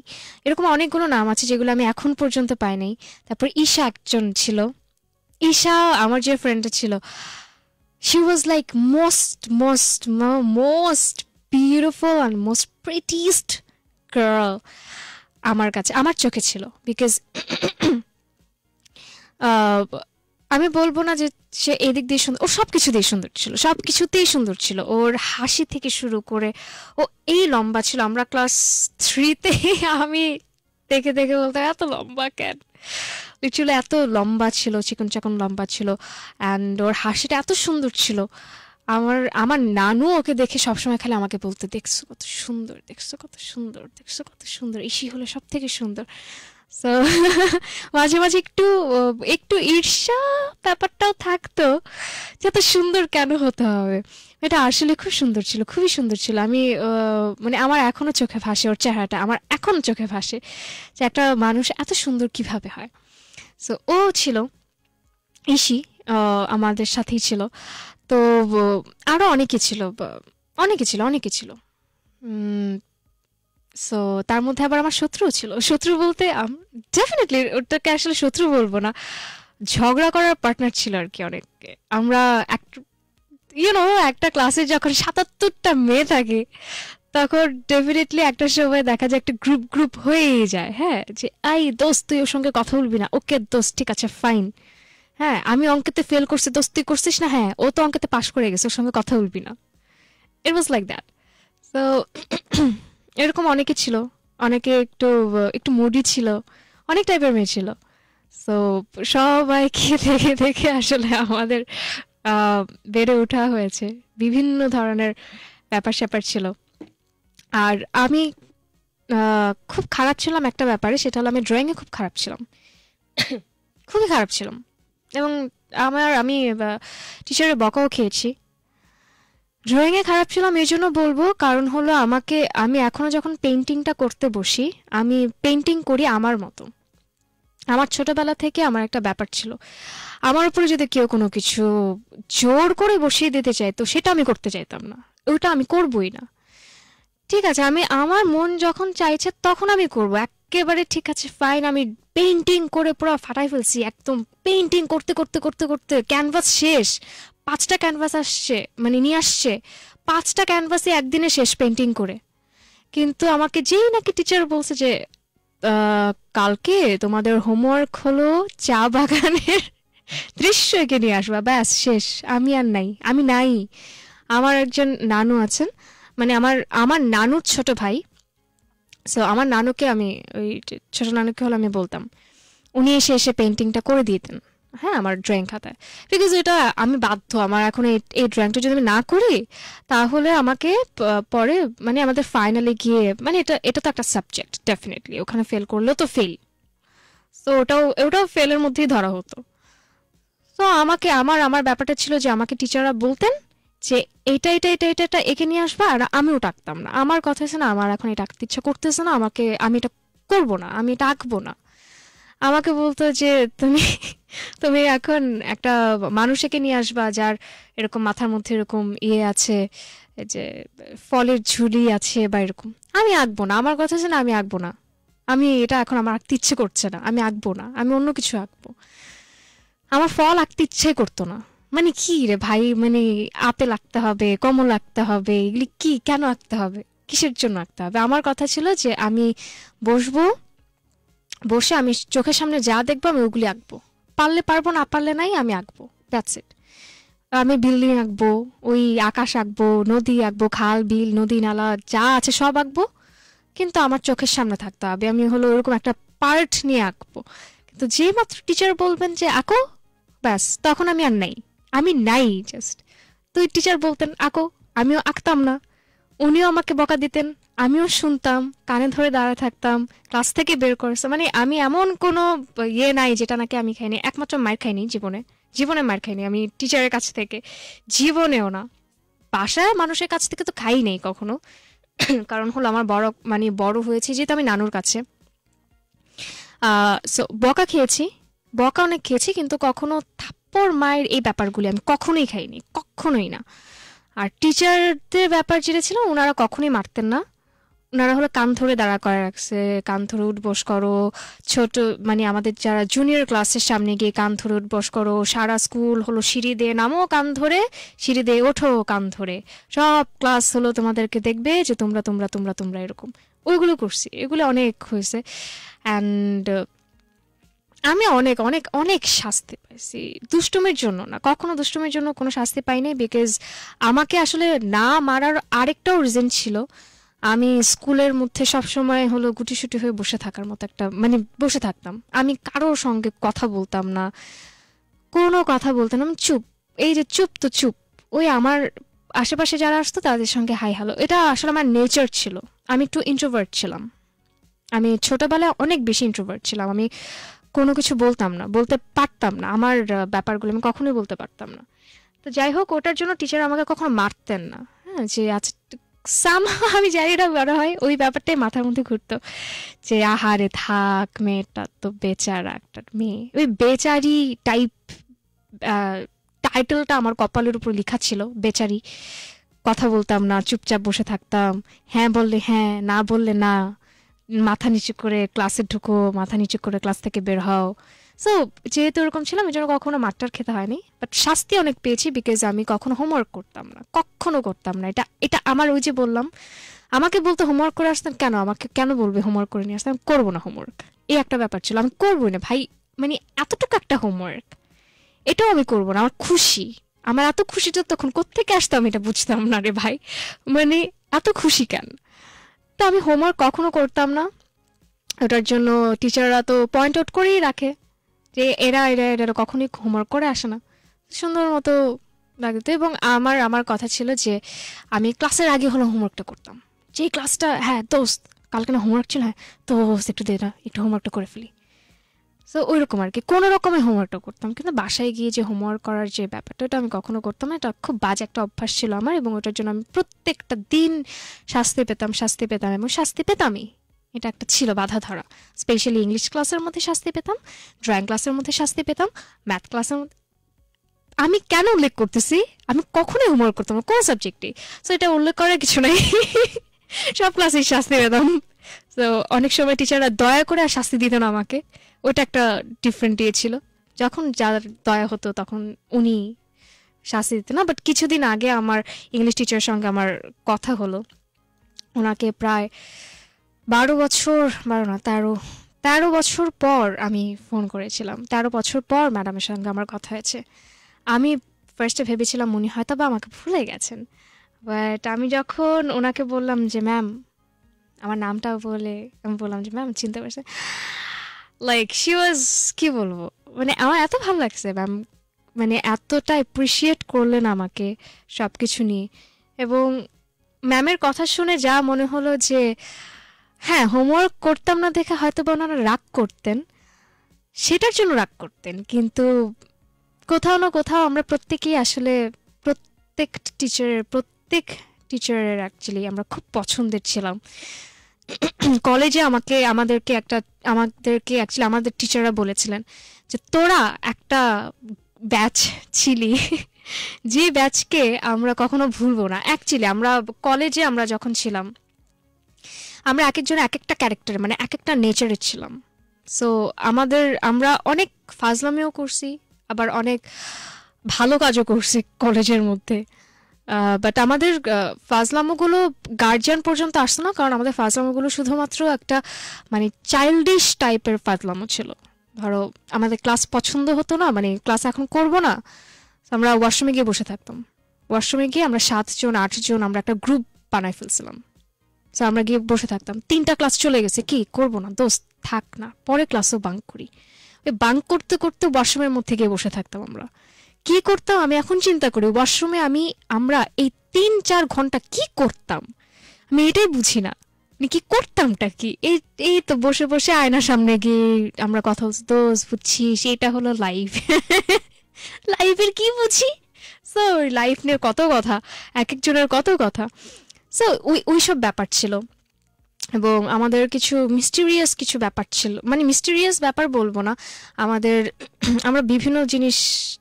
এরকম অনেকগুলো নাম আছে যেগুলো আমি এখন পর্যন্ত পাইনি তারপর ঈশা একজন ছিল ঈশা আমার যে ফ্রেন্ডটা ছিল she was like most most most beautiful and most prettiest girl আমার কাছে আমার চোখে ছিল বিকজ <coughs> আমি বলবো না যে সে এদিক দিয়ে সুন্দর ও সব কিছু দিয়ে সুন্দর ছিল সব কিছুতেই সুন্দর ছিল ওর হাসি থেকে শুরু করে ও এই লম্বা ছিল আমরা ক্লাস থ্রিতে আমি দেখে দেখে বলতে এত লম্বা কেন ছিল এত লম্বা ছিল চিকন চাকন লম্বা ছিল অ্যান্ড ওর হাসিটা এত সুন্দর ছিল আমার আমার নানু ওকে দেখে সবসময় খালি আমাকে বলতে দেখছো কত সুন্দর দেখছো কত সুন্দর দেখছো কত সুন্দর ইসি হলো সব থেকে সুন্দর সো <laughs> মাঝে মাঝে একটু একটু ঈর্ষা ব্যাপারটাও থাকতো যে এত সুন্দর কেন হতে হবে এটা আসলে খুব সুন্দর ছিল খুবই সুন্দর ছিল আমি মানে আমার এখনো চোখে ভাসে ওর চেহারাটা আমার এখনো চোখে ভাসে যে একটা মানুষ এত সুন্দর কিভাবে হয় সো ও ছিল ইসি আমাদের সাথেই ছিল তো আরও অনেকে ছিল অনেকে ছিল অনেকে ছিল সো তার মধ্যে আবার আমার শত্রু ছিল শত্রু বলতে ডেফিনেটলি ওটাকে আসলে শত্রু বলবো না ঝগড়া করার পার্টনার ছিল আর কি অনেক আমরা এক ইউনো একটা ক্লাসে যখন সাতাত্তরটা মেয়ে থাকে তখন ডেফিনেটলি একটা সময় দেখা যায় একটা গ্রুপ গ্রুপ হয়েই যায় হ্যাঁ যে আই দোস তুই ওর সঙ্গে কথা বলবি না ওকে দোস ঠিক আছে ফাইন হ্যাঁ আমি অঙ্কেতে ফেল করছি দোষ তুই করছিস না হ্যাঁ ও তো অঙ্কেতে পাশ করে গেছে ওর সঙ্গে কথা বলবি না ইট ওয়াজ লাইক দ্যাট তো এরকম অনেকে ছিল অনেকে একটু একটু মুডি ছিল অনেক টাইপের মেয়ে ছিল সো সবাইকে দেখে দেখে আসলে আমাদের বেড়ে ওঠা হয়েছে বিভিন্ন ধরনের ব্যাপার স্যাপার ছিল আর আমি খুব খারাপ ছিলাম একটা ব্যাপারে সেটা হলো আমি ড্রয়িংয়ে খুব খারাপ ছিলাম খুবই খারাপ ছিলাম এবং আমার আমি টিচারের বকাও খেয়েছি ড্রয়িংয়ে খারাপ ছিলাম এই জন্য বলবো কারণ হলো আমাকে আমি এখনও যখন পেন্টিংটা করতে বসি আমি পেন্টিং করি আমার মতো আমার ছোটবেলা থেকে আমার একটা ব্যাপার ছিল আমার উপরে যদি কেউ কোনো কিছু জোর করে বসিয়ে দিতে তো সেটা আমি করতে চাইতাম না ওইটা আমি করবই না ঠিক আছে আমি আমার মন যখন চাইছে তখন আমি করব একেবারে ঠিক আছে ফাইন আমি পেন্টিং করে পুরো ফাটাই ফেলছি একদম পেন্টিং করতে করতে করতে করতে ক্যানভাস শেষ পাঁচটা ক্যানভাস আসছে মানে নিয়ে আসছে পাঁচটা ক্যানভাসে একদিনে শেষ পেন্টিং করে কিন্তু আমাকে যেই নাকি টিচার বলছে যে কালকে তোমাদের হোমওয়ার্ক হলো চা বাগানের দৃশ্য এঁকে নিয়ে আসবা ব্যাস শেষ আমি আর নাই আমি নাই আমার একজন নানু আছেন মানে আমার আমার নানুর ছোট ভাই সো আমার নানুকে আমি ওই ছোট নানুকে হলো আমি বলতাম উনি এসে এসে পেন্টিংটা করে দিতেন হ্যাঁ আমার ড্রয়িং খাতায় বিকজ এটা আমি বাধ্য আমার এখন এই ড্রয়িংটা যদি আমি না করি তাহলে আমাকে পরে মানে আমাদের ফাইনালে গিয়ে মানে এটা এটা তো একটা সাবজেক্ট ডেফিনেটলি ওখানে ফেল করলেও তো ফেল তো ওটাও ওটাও ফেলের মধ্যেই ধরা হতো তো আমাকে আমার আমার ব্যাপারটা ছিল যে আমাকে টিচাররা বলতেন যে এটা এটা এটা এটা এটা একে নিয়ে আসবা আর আমিও টাকতাম না আমার কথা হচ্ছে না আমার এখন এটা আঁকতে ইচ্ছা করতেছে না আমাকে আমি এটা করব না আমি এটা আঁকবো না আমাকে বলতো যে তুমি তুমি এখন একটা মানুষকে নিয়ে আসবা যার এরকম মাথার মধ্যে এরকম ইয়ে আছে যে ফলের ঝুলি আছে বা এরকম আমি আঁকবো না আমার কথা আছে না আমি আঁকবো না আমি এটা এখন আমার আঁকতে ইচ্ছে করছে না আমি আঁকবো না আমি অন্য কিছু আঁকবো আমার ফল আঁকতে ইচ্ছে করতো না মানে কি রে ভাই মানে আপেল আঁকতে হবে কমল আঁকতে হবে এগুলি কি কেন আঁকতে হবে কিসের জন্য আঁকতে হবে আমার কথা ছিল যে আমি বসবো বসে আমি চোখের সামনে যা দেখবো আমি ওগুলি আঁকবো পারলে পারবো না পারলে নাই আমি আঁকবো দ্যাটস ইট আমি বিল্ডিং আঁকবো ওই আকাশ আঁকবো নদী আঁকবো খাল বিল নদী নালা যা আছে সব আঁকবো কিন্তু আমার চোখের সামনে থাকতে হবে আমি হলো ওরকম একটা পার্ট নিয়ে আঁকবো কিন্তু যে মাত্র টিচার বলবেন যে আঁকো ব্যাস তখন আমি আর নাই আমি নাই জাস্ট তুই টিচার বলতেন আঁকো আমিও আঁকতাম না উনিও আমাকে বকা দিতেন আমিও শুনতাম কানে ধরে দাঁড়া থাকতাম ক্লাস থেকে বের করছে মানে আমি এমন কোনো ইয়ে নাই যেটা নাকি আমি খাইনি একমাত্র মার খাইনি জীবনে জীবনে মার খাইনি আমি টিচারের কাছ থেকে জীবনেও না বাসায় মানুষের কাছ থেকে তো খাই নেই কখনো <coughs> কারণ হলো আমার বড় মানে বড় হয়েছি যেহেতু আমি নানুর কাছে সো বকা খেয়েছি বকা অনেক খেয়েছি কিন্তু কখনো থাপ্পড় মায়ের এই ব্যাপারগুলি আমি কখনোই খাইনি কখনোই না আর টিচারদের ব্যাপার যেটা ছিল ওনারা কখনোই মারতেন না ওনারা হলো কান ধরে দাঁড়া করে রাখছে কান ধরে উঠবস করো ছোট মানে আমাদের যারা জুনিয়র ক্লাসের সামনে গিয়ে কান ধরে উঠবস করো সারা স্কুল হলো সিঁড়ি দিয়ে নামো কান ধরে সিঁড়ি দিয়ে ওঠো কান ধরে সব ক্লাস হলো তোমাদেরকে দেখবে যে তোমরা তোমরা তোমরা তোমরা এরকম ওইগুলো করছি এগুলো অনেক হয়েছে অ্যান্ড আমি অনেক অনেক অনেক শাস্তি পাইছি দুষ্টুমের জন্য না কখনো দুষ্টুমের জন্য কোনো শাস্তি পাইনি বিকজ আমাকে আসলে না মারার আরেকটাও রিজন ছিল আমি স্কুলের মধ্যে সবসময় হলো গুটিসুটি হয়ে বসে থাকার মতো একটা মানে বসে থাকতাম আমি কারোর সঙ্গে কথা বলতাম না কোনো কথা বলতাম আমি মানে চুপ এই যে চুপ তো চুপ ওই আমার আশেপাশে যারা আসতো তাদের সঙ্গে হাই হ্যালো এটা আসলে আমার নেচার ছিল আমি একটু ইন্ট্রোভার্ট ছিলাম আমি ছোটবেলায় অনেক বেশি ইন্ট্রোভার্ট ছিলাম আমি কোনো কিছু বলতাম না বলতে পারতাম না আমার ব্যাপারগুলো আমি কখনোই বলতে পারতাম না তো যাই হোক ওটার জন্য টিচার আমাকে কখনো মারতেন না হ্যাঁ যে আচ্ছা সাম আমি জানি না বড় হয় ওই ব্যাপারটাই মাথার মধ্যে ঘুরতো যে আহারে থাক মেয়েটা তো বেচারা একটা মেয়ে ওই বেচারি টাইপ টাইটেলটা আমার কপালের উপর লেখা ছিল বেচারি কথা বলতাম না চুপচাপ বসে থাকতাম হ্যাঁ বললে হ্যাঁ না বললে না মাথা নিচু করে ক্লাসে ঢুকো মাথা নিচু করে ক্লাস থেকে বের হও সো যেহেতু ওরকম ছিলাম এই জন্য কখনো মাঠটার খেতে হয়নি বাট শাস্তি অনেক পেয়েছি বিকজ আমি কখনো হোমওয়ার্ক করতাম না কখনো করতাম না এটা এটা আমার ওই যে বললাম আমাকে বলতে হোমওয়ার্ক করে আসতাম কেন আমাকে কেন বলবে হোমওয়ার্ক করে নিয়ে আসতে আমি করবো না হোমওয়ার্ক এই একটা ব্যাপার ছিল আমি করবো না ভাই মানে এতটুকু একটা হোমওয়ার্ক এটাও আমি করবো না আমার খুশি আমার এত খুশিটা তখন কোত্থেকে আসতাম এটা বুঝতাম না রে ভাই মানে এত খুশি কেন তো আমি হোমওয়ার্ক কখনো করতাম না ওটার জন্য টিচাররা তো পয়েন্ট আউট করেই রাখে যে এরা এরা এরা কখনোই হোমওয়ার্ক করে আসে না সুন্দর মতো লাগতো এবং আমার আমার কথা ছিল যে আমি ক্লাসের আগে হলো হোমওয়ার্কটা করতাম যে ক্লাসটা হ্যাঁ দোস্ত কালকে না হোমওয়ার্ক ছিল হ্যাঁ তো একটু দে না একটু হোমওয়ার্কটা করে ফেলি ওই ওইরকম আর কি কোনো রকমের হোমওয়ার্কটা করতাম কিন্তু বাসায় গিয়ে যে হোমওয়ার্ক করার যে ব্যাপারটা ওটা আমি কখনো করতাম না এটা খুব বাজে একটা অভ্যাস ছিল আমার এবং ওটার জন্য আমি প্রত্যেকটা দিন শাস্তি পেতাম শাস্তি পেতাম এবং শাস্তি পেতামই এটা একটা ছিল বাধা ধরা স্পেশালি ইংলিশ ক্লাসের মধ্যে শাস্তি পেতাম ড্রয়িং ক্লাসের মধ্যে শাস্তি পেতাম ম্যাথ ক্লাসের মধ্যে আমি কেন উল্লেখ করতেছি আমি কখনোই হোমওয়ার্ক করতাম কোন সাবজেক্টে সো এটা উল্লেখ করার কিছু নাই <laughs> সব ক্লাসেই শাস্তি পেতাম তো অনেক সময় টিচাররা দয়া করে আর শাস্তি দিত না আমাকে ওটা একটা ডিফারেন্ট ইয়ে ছিল যখন যার দয়া হতো তখন উনি শাস্তি দিত না বাট কিছুদিন আগে আমার ইংলিশ টিচারের সঙ্গে আমার কথা হলো ওনাকে প্রায় বারো বছর বারো না তেরো তেরো বছর পর আমি ফোন করেছিলাম তেরো বছর পর ম্যাডামের সঙ্গে আমার কথা হয়েছে আমি ফার্স্টে ভেবেছিলাম উনি হয়তো বা আমাকে ভুলে গেছেন বাট আমি যখন ওনাকে বললাম যে ম্যাম আমার নামটাও বলে আমি বললাম যে ম্যাম চিনতে পারছে লাইক শি ওয়াজ কী বলবো মানে আমার এত ভালো লাগছে ম্যাম মানে এতটা অ্যাপ্রিসিয়েট করলেন আমাকে সব কিছু নিয়ে এবং ম্যামের কথা শুনে যা মনে হলো যে হ্যাঁ হোমওয়ার্ক করতাম না দেখে হয়তো বা ওনারা রাগ করতেন সেটার জন্য রাগ করতেন কিন্তু কোথাও না কোথাও আমরা প্রত্যেকেই আসলে প্রত্যেক টিচারের প্রত্যেক টিচারের অ্যাকচুয়ালি আমরা খুব পছন্দের ছিলাম কলেজে আমাকে আমাদেরকে একটা আমাদেরকে অ্যাকচুয়ালি আমাদের টিচাররা বলেছিলেন যে তোরা একটা ব্যাচ ছিলি যে ব্যাচকে আমরা কখনো ভুলবো না অ্যাকচুয়ালি আমরা কলেজে আমরা যখন ছিলাম আমরা এক একজন এক একটা ক্যারেক্টার মানে এক একটা নেচারের ছিলাম সো আমাদের আমরা অনেক ফাজলামেও করছি আবার অনেক ভালো কাজও করছি কলেজের মধ্যে বাট আমাদের ফাজলামোগুলো গার্জিয়ান পর্যন্ত আসতো না কারণ আমাদের ফাজলামোগুলো শুধুমাত্র একটা মানে চাইল্ডিশ টাইপের ফাজলামো ছিল ধরো আমাদের ক্লাস পছন্দ হতো না মানে ক্লাস এখন করব না আমরা ওয়াশরুমে গিয়ে বসে থাকতাম ওয়াশরুমে গিয়ে আমরা সাতজন আটজন আমরা একটা গ্রুপ বানায় ফেলছিলাম সো আমরা গিয়ে বসে থাকতাম তিনটা ক্লাস চলে গেছে কি করবো না দোস্ত থাক না পরে ক্লাসও বাঙ্ক করি ওই বাঙ্ক করতে করতে ওয়াশরুমের মধ্যে গিয়ে বসে থাকতাম আমরা কি করতাম আমি এখন চিন্তা করি ওয়াশরুমে আমি আমরা এই তিন চার ঘন্টা কি করতাম আমি এটাই বুঝি না মানে কি করতামটা কি এই এই তো বসে বসে আয়নার সামনে গিয়ে আমরা কথা বলছি দোষ বুঝছি সেটা হলো লাইফ লাইফের <laughs> কি বুঝি সো লাইফ নিয়ে কত কথা এক একজনের কত কথা সো ওই ওইসব ব্যাপার ছিল এবং আমাদের কিছু মিস্টিরিয়াস কিছু ব্যাপার ছিল মানে মিস্টিরিয়াস ব্যাপার বলবো না আমাদের <clears throat> আমরা বিভিন্ন জিনিস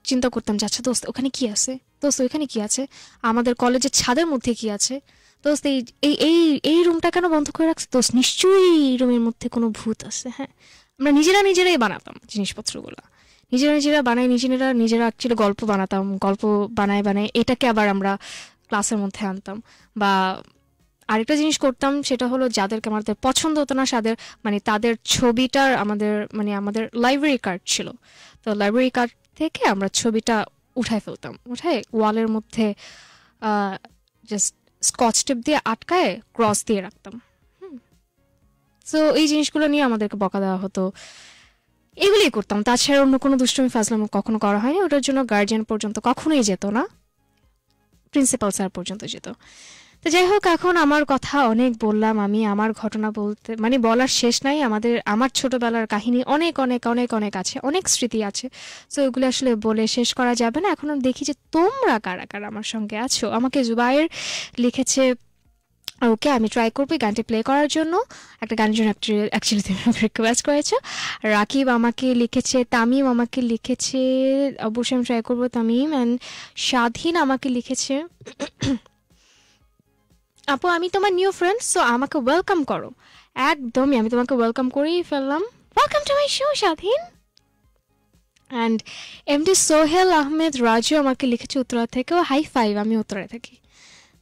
চিন্তা করতাম যে আচ্ছা দোস্ত ওখানে কি আছে দোস্ত ওইখানে কি আছে আমাদের কলেজের ছাদের মধ্যে কি আছে দোস্ত এই এই এই এই রুমটা কেন বন্ধ করে রাখছে দোস্ত নিশ্চয়ই এই রুমের মধ্যে কোনো ভূত আছে হ্যাঁ আমরা নিজেরা নিজেরাই বানাতাম জিনিসপত্রগুলো নিজেরা নিজেরা বানাই নিজেরা নিজেরা অ্যাকচুয়ালি গল্প বানাতাম গল্প বানায় বানায় এটাকে আবার আমরা ক্লাসের মধ্যে আনতাম বা আরেকটা জিনিস করতাম সেটা হলো যাদেরকে আমাদের পছন্দ হতো না তাদের মানে তাদের ছবিটার আমাদের মানে আমাদের লাইব্রেরি কার্ড ছিল তো লাইব্রেরি কার্ড থেকে আমরা ছবিটা উঠায় ফেলতাম উঠায় ওয়ালের মধ্যে জাস্ট স্কচ টেপ দিয়ে আটকায় ক্রস দিয়ে রাখতাম তো এই জিনিসগুলো নিয়ে আমাদেরকে বকা দেওয়া হতো এগুলোই করতাম তাছাড়া অন্য কোনো দুষ্টমি ফাজলাম কখনো করা হয়নি ওটার জন্য গার্জিয়ান পর্যন্ত কখনোই যেত না প্রিন্সিপাল স্যার পর্যন্ত যেত তো যাই হোক এখন আমার কথা অনেক বললাম আমি আমার ঘটনা বলতে মানে বলার শেষ নাই আমাদের আমার ছোটবেলার কাহিনী অনেক অনেক অনেক অনেক আছে অনেক স্মৃতি আছে তো ওগুলো আসলে বলে শেষ করা যাবে না এখন দেখি যে তোমরা কারা কারা আমার সঙ্গে আছো আমাকে জুবাইর লিখেছে ওকে আমি ট্রাই করবো গানটি প্লে করার জন্য একটা গানের জন্য অ্যাকচুয়ালি তুমি রিকোয়েস্ট করেছো রাকিব আমাকে লিখেছে তামিম আমাকে লিখেছে অবশ্যই আমি ট্রাই করবো তামিম অ্যান্ড স্বাধীন আমাকে লিখেছে আপু আমি তোমার নিউ ফ্রেন্ড সো আমাকে ওয়েলকাম করো একদমই আমি তোমাকে ওয়েলকাম করেই ফেললাম welcome to my show Swadhin and MD Sohel Ahmed Raju আমাকে লিখেছে উত্তরা থেকেও হাই ফাইভ আমি উত্তরায় থাকি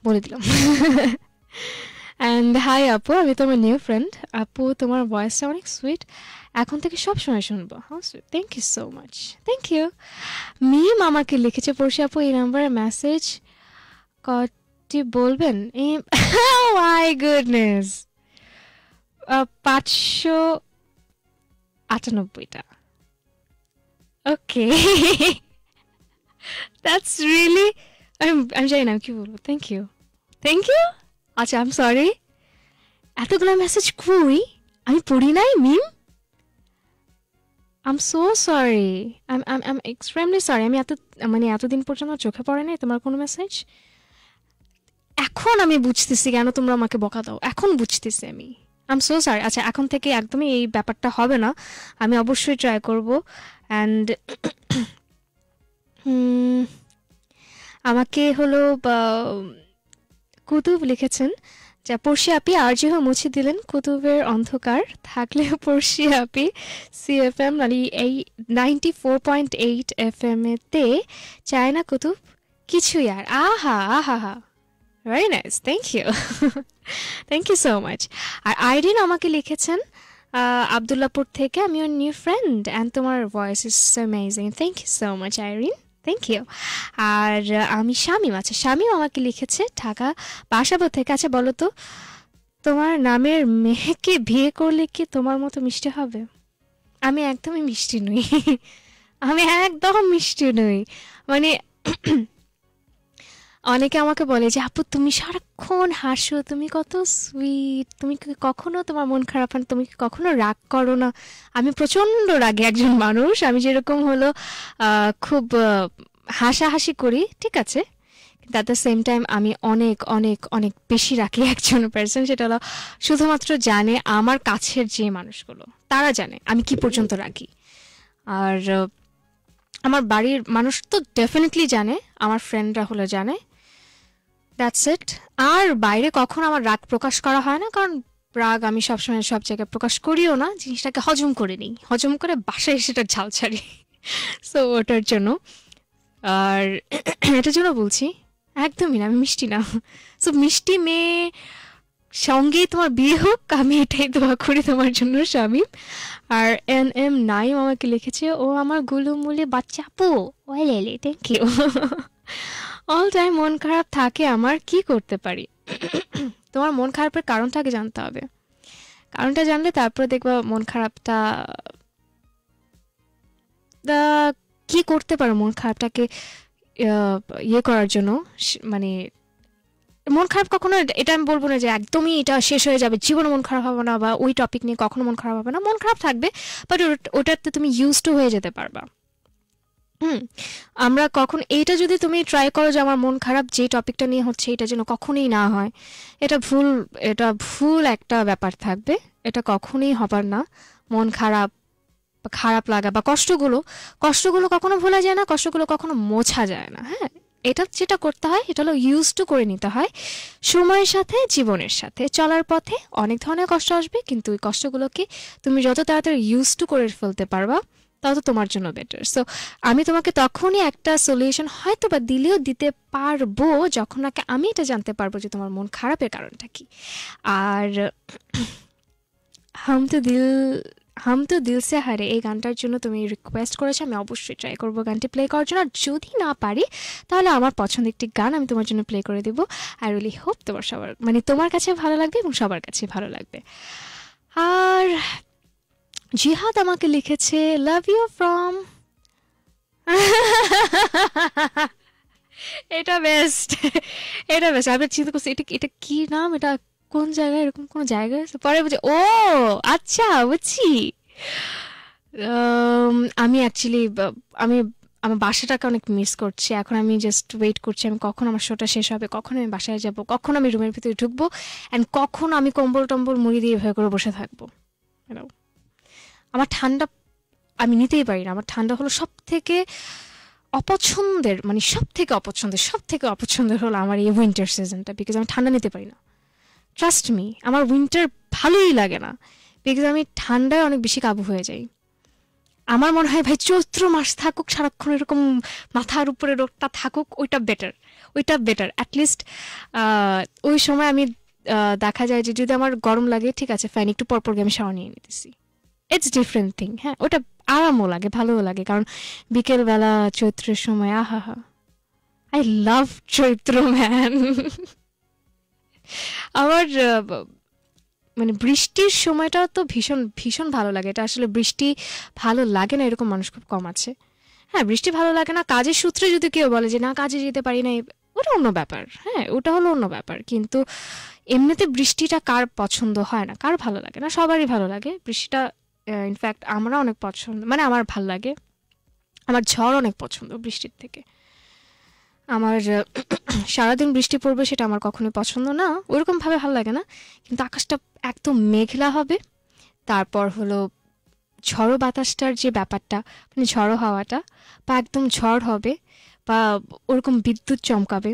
বলে দিলাম <laughs> অ্যান্ড হাই আপু আমি তোমার নিউ ফ্রেন্ড আপু তোমার ভয়েসটা অনেক সুইট এখন থেকে সব সময় শুনবো হ্যাঁ thank you so much thank you Mim আমাকে লিখেছে পড়শি আপু এই নাম্বারে মেসেজ কটি বলবেন মাই গুডনেস <laughs> oh পাঁচশো আটানব্বইটা ওকে দ্যাটস রিয়েলি আমি আমি জানি না কি বলবো থ্যাংক ইউ থ্যাংক ইউ আচ্ছা আম সরি এতগুলো মেসেজ কই আমি পড়ি নাই Mim I'm so sorry I'm extremely sorry আমি এত মানে এতদিন পর্যন্ত চোখে পড়ে নাই তোমার কোনো মেসেজ এখন আমি বুঝতেছি কেন তোমরা আমাকে বকা দাও এখন বুঝতেছি আমি আম সো সরি আচ্ছা এখন থেকে একদমই এই ব্যাপারটা হবে না আমি অবশ্যই ট্রাই করব অ্যান্ড <clears throat> আমাকে হলো কুতুব লিখেছেন যা পড়শি আপি আরজিহ মুছে দিলেন কুতুবের অন্ধকার থাকলে পড়শি আপি সিএফএম মানে এই ninety four point eight F M এতে চায় না কুতুব কিছুই আর আহা আহা হা very nice thank you thank you so much আর আইডিন আমাকে লিখেছেন আবদুল্লাপুর থেকে আমি ওর নিউ ফ্রেন্ড অ্যান্ড তোমার voice is amazing thank you so much Irin thank you আর আমি শামিম আছে আচ্ছা, শামিম আমাকে লিখেছে ঢাকা বাসাবো থেকে আচ্ছা বলো তো তোমার নামের মেয়েকে বিয়ে করলে কি তোমার মতো মিষ্টি হবে আমি একদমই মিষ্টি নই <laughs> আমি একদম মিষ্টি নই মানে অনেকে আমাকে বলে যে আপু তুমি সারাক্ষণ হাসো তুমি কত সুইট তুমি কখনো তোমার মন খারাপ হয় তুমি কখনো রাগ করো না আমি প্রচণ্ড রাগে একজন মানুষ আমি যেরকম হলো খুব হাসাহাসি করি ঠিক আছে কিন্তু অ্যাট দ্য সেম টাইম আমি অনেক অনেক অনেক বেশি রাখি একজন পার্সন সেটা হলো শুধুমাত্র জানে আমার কাছের যে মানুষগুলো তারা জানে আমি কি পর্যন্ত রাখি আর আমার বাড়ির মানুষ তো ডেফিনেটলি জানে আমার ফ্রেন্ডরা হলো জানে দ্যাটস ইট আর বাইরে কখন আমার রাগ প্রকাশ করা হয় না কারণ রাগ আমি সবসময় সব জায়গায় প্রকাশ করিও না জিনিসটাকে হজম করে নিই হজম করে বাসায় সেটা ঝাল ছাড়ি সো ওটার জন্য আর এটার জন্য বলছি একদমই না আমি মিষ্টি না সো মিষ্টি মেয়ে সঙ্গে তোমার বিয়ে হোক আমি এটাই দোয়া করি তোমার জন্য স্বামী আর এন এম নাইম আমাকে লিখেছে ও আমার গুলুমুলে বাচ্চা আপু এলে থ্যাংক ইউ অল টাইম মন খারাপ থাকে আমার কি করতে পারি তোমার মন খারাপের কারণটাকে জানতে হবে কারণটা জানলে তারপরে দেখবা মন খারাপটা দা কি করতে পারো মন খারাপটাকে ইয়ে করার জন্য মানে মন খারাপ কখনো এটা আমি বলবো না যে একদমই এটা শেষ হয়ে যাবে জীবন মন খারাপ হবে না বা ওই টপিক নিয়ে কখনো মন খারাপ হবে না মন খারাপ থাকবে বাট ওটাতে তুমি ইউজ টু হয়ে যেতে পারবা হুম আমরা কখন এইটা যদি তুমি ট্রাই করো যে আমার মন খারাপ যে টপিকটা নিয়ে হচ্ছে এটা যেন কখনই না হয় এটা ভুল এটা ভুল একটা ব্যাপার থাকবে এটা কখনোই হবার না মন খারাপ খারাপ লাগা বা কষ্টগুলো কষ্টগুলো কখনো ভোলা যায় না কষ্টগুলো কখনো মোছা যায় না হ্যাঁ এটা যেটা করতে হয় এটা হলো ইউজ টু করে নিতে হয় সময়ের সাথে জীবনের সাথে চলার পথে অনেক ধরনের কষ্ট আসবে কিন্তু ওই কষ্টগুলোকে তুমি যত তাড়াতাড়ি ইউজ টু করে ফেলতে পারবা তাও তো তোমার জন্য বেটার সো আমি তোমাকে তখনই একটা সলিউশন হয়তো বা দিলেও দিতে পারবো যখন নাকি আমি এটা জানতে পারবো যে তোমার মন খারাপের কারণটা কি আর <clears throat> হাম তো দিল হাম তো দিল সে হারে এই গানটার জন্য তুমি রিকোয়েস্ট করেছো আমি অবশ্যই ট্রাই করবো গানটি প্লে করার জন্য আর যদি না পারি তাহলে আমার পছন্দের একটি গান আমি তোমার জন্য প্লে করে দেবো আই রিলি হোপ তোমার সবার মানে তোমার কাছে ভালো লাগবে এবং সবার কাছে ভালো লাগবে আর জিহাদ আমাকে লিখেছে লাভ ইউ ফ্রম এটা বেস্ট এটা বেস্ট আমি চিন্তা করছি এটা এটা কি নাম এটা কোন জায়গায় এরকম কোন জায়গায় আছে পরে বুঝে ও আচ্ছা বুঝছি আমি অ্যাকচুয়ালি আমি আমার বাসাটাকে অনেক মিস করছি এখন আমি জাস্ট ওয়েট করছি আমি কখন আমার শোটা শেষ হবে কখন আমি বাসায় যাব কখন আমি রুমের ভিতরে ঢুকবো অ্যান্ড কখন আমি কম্বল টম্বল মুড়ি দিয়ে ভয় করে বসে থাকবো এরকম আমার ঠান্ডা আমি নিতেই পারি না আমার ঠান্ডা হলো সব থেকে অপছন্দের মানে সব থেকে অপছন্দের সব থেকে অপছন্দের হলো আমার এই উইন্টার সিজনটা বিকজ আমি ঠান্ডা নিতে পারি না ট্রাস্ট মি আমার উইন্টার ভালোই লাগে না বিকজ আমি ঠান্ডায় অনেক বেশি কাবু হয়ে যাই আমার মনে হয় ভাই চৈত্র মাস থাকুক সারাক্ষণ এরকম মাথার উপরে রোগটা থাকুক ওইটা বেটার ওইটা বেটার অ্যাটলিস্ট ওই সময় আমি দেখা যায় যে যদি আমার গরম লাগে ঠিক আছে ফ্যান একটু পরপর আমি শাওয়ার নিয়ে নিতেছি ইটস ডিফারেন্ট থিং হ্যাঁ ওটা আরামও লাগে ভালোও লাগে কারণ বিকেলবেলা চৈত্রের সময় আহা হা আই লাভ চৈত্র ম্যান আমার মানে বৃষ্টির সময়টা তো ভীষণ ভীষণ ভালো লাগে এটা আসলে বৃষ্টি ভালো লাগে না এরকম মানুষ খুব কম আছে হ্যাঁ বৃষ্টি ভালো লাগে না কাজের সূত্রে যদি কেউ বলে যে না কাজে যেতে পারি না ওটা অন্য ব্যাপার হ্যাঁ ওটা হলো অন্য ব্যাপার কিন্তু এমনিতে বৃষ্টিটা কার পছন্দ হয় না কার ভালো লাগে না সবারই ভালো লাগে বৃষ্টিটা ইনফ্যাক্ট আমরা অনেক পছন্দ মানে আমার ভাল লাগে আমার ঝড় অনেক পছন্দ বৃষ্টির থেকে আমার <clears throat> সারাদিন বৃষ্টি পড়বে সেটা আমার কখনোই পছন্দ না ওরকমভাবে ভালো লাগে না কিন্তু আকাশটা একদম মেঘলা হবে তারপর হলো ঝড়ো বাতাসটার যে ব্যাপারটা মানে ঝড়ো হাওয়াটা বা একদম ঝড় হবে বা ওরকম বিদ্যুৎ চমকাবে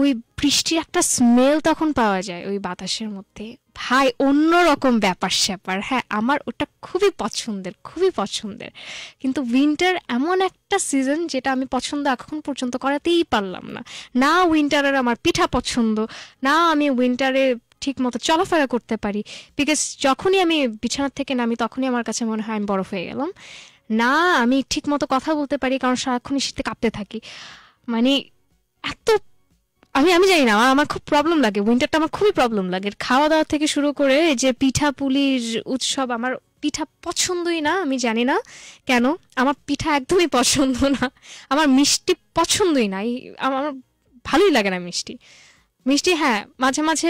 ওই বৃষ্টির একটা স্মেল তখন পাওয়া যায় ওই বাতাসের মধ্যে ভাই অন্যরকম ব্যাপার স্যাপার হ্যাঁ আমার ওটা খুবই পছন্দের খুবই পছন্দের কিন্তু উইন্টার এমন একটা সিজন যেটা আমি পছন্দ এখন পর্যন্ত করাতেই পারলাম না না উইন্টারের আমার পিঠা পছন্দ না আমি উইন্টারে ঠিক মতো চলাফেরা করতে পারি বিকজ যখনই আমি বিছানার থেকে নামি তখনই আমার কাছে মনে হয় আমি বড় হয়ে গেলাম না আমি ঠিক মতো কথা বলতে পারি কারণ সারাক্ষণই শীতে কাঁপতে থাকি মানে এত আমি আমি জানি না আমার আমার খুব প্রবলেম লাগে উইন্টারটা আমার খুবই প্রবলেম লাগে খাওয়া দাওয়া থেকে শুরু করে যে পিঠা পুলির উৎসব আমার পিঠা পছন্দই না আমি জানি না কেন আমার পিঠা একদমই পছন্দ না আমার মিষ্টি পছন্দই না আমার ভালোই লাগে না মিষ্টি মিষ্টি হ্যাঁ মাঝে মাঝে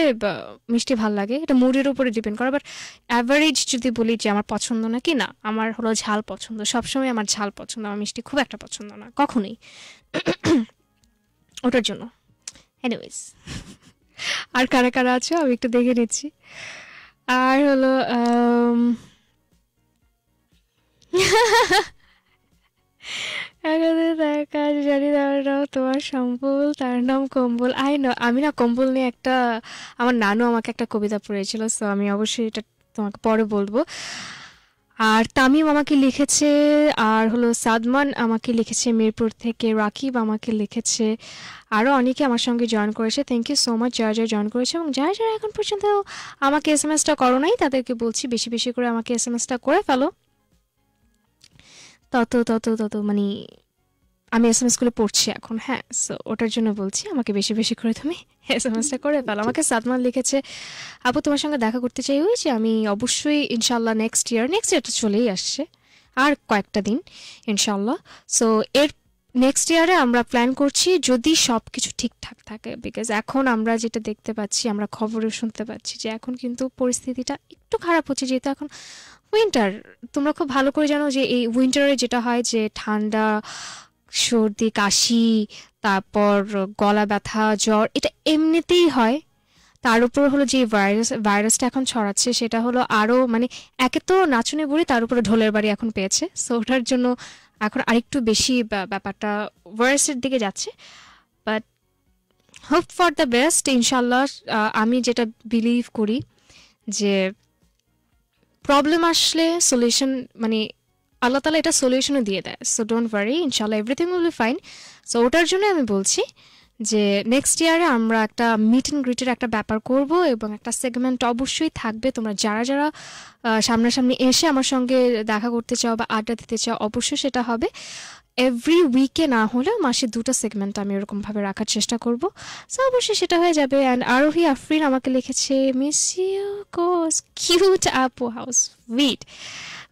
মিষ্টি ভাল লাগে এটা মুডের উপরে ডিপেন্ড করে বাট অ্যাভারেজ যদি বলি যে আমার পছন্দ না কি না আমার হলো ঝাল পছন্দ সবসময় আমার ঝাল পছন্দ আমার মিষ্টি খুব একটা পছন্দ না কখনোই ওটার জন্য এনিওয়েজ আর কারা কারা আছে আমি একটু দেখে নিচ্ছি আর হলো তার কাজ জানি তোমার সম্বল তার নাম কম্বল আই না আমি না কম্বল নিয়ে একটা আমার নানু আমাকে একটা কবিতা পড়েছিল সো আমি অবশ্যই এটা তোমাকে পরে বলবো আর তামিম আমাকে লিখেছে আর হলো সাদমান আমাকে লিখেছে মিরপুর থেকে রাকিব আমাকে লিখেছে আরও অনেকে আমার সঙ্গে জয়েন করেছে থ্যাংক ইউ সো মাচ যারা যারা জয়েন করেছে এবং যারা যারা এখন পর্যন্ত আমাকে এস এম এসটা করো নাই তাদেরকে বলছি বেশি বেশি করে আমাকে এস এম এসটা করে ফেলো তত তত তত মানে আমি এস এম এস গুলো পড়ছি এখন হ্যাঁ সো ওটার জন্য বলছি আমাকে বেশি বেশি করে তুমি এস এম এসটা করে ফেলো আমাকে সাদমান লিখেছে আপু তোমার সঙ্গে দেখা করতে চাই ওই যে আমি অবশ্যই ইনশাল্লাহ নেক্সট ইয়ার নেক্সট ইয়ারটা চলেই আসছে আর কয়েকটা দিন ইনশাল্লাহ সো এর নেক্সট ইয়ারে আমরা প্ল্যান করছি যদি সব কিছু ঠিকঠাক থাকে বিকজ এখন আমরা যেটা দেখতে পাচ্ছি আমরা খবরে শুনতে পাচ্ছি যে এখন কিন্তু পরিস্থিতিটা একটু খারাপ হচ্ছে যেহেতু এখন উইন্টার তোমরা খুব ভালো করে জানো যে এই উইন্টারে যেটা হয় যে ঠান্ডা সর্দি কাশি তারপর গলা ব্যথা জ্বর এটা এমনিতেই হয় তার উপর হলো যে ভাইরাস ভাইরাসটা এখন ছড়াচ্ছে সেটা হলো আরও মানে একে তো নাচুনে বুড়ি তার উপরে ঢোলের বাড়ি এখন পেয়েছে সো ওটার জন্য এখন আরেকটু বেশি ব্যাপারটা ভাইরাসের দিকে যাচ্ছে but hope for the best ইনশাল্লাহ আমি যেটা বিলিভ করি যে প্রবলেম আসলে সলিউশন মানে আল্লাহ তালা এটা সলিউশনও দিয়ে দেয় সো ডোন্ট ওয়ারি ইনশাল্লাহ everything will be fine so ওটার জন্য আমি বলছি যে নেক্সট ইয়ারে আমরা একটা মিট অ্যান্ড গ্রিটের একটা ব্যাপার করব এবং একটা সেগমেন্ট অবশ্যই থাকবে তোমরা যারা যারা সামনাসামনি এসে আমার সঙ্গে দেখা করতে চাও বা আড্ডা দিতে চাও অবশ্যই সেটা হবে এভরি উইকে না হলেও মাসে দুটো সেগমেন্ট আমি এরকমভাবে রাখার চেষ্টা করব সো অবশ্যই সেটা হয়ে যাবে অ্যান্ড আরোহি আফরিন আমাকে লিখেছে মিস ইউ কোস কিউট আপো হাউস উইট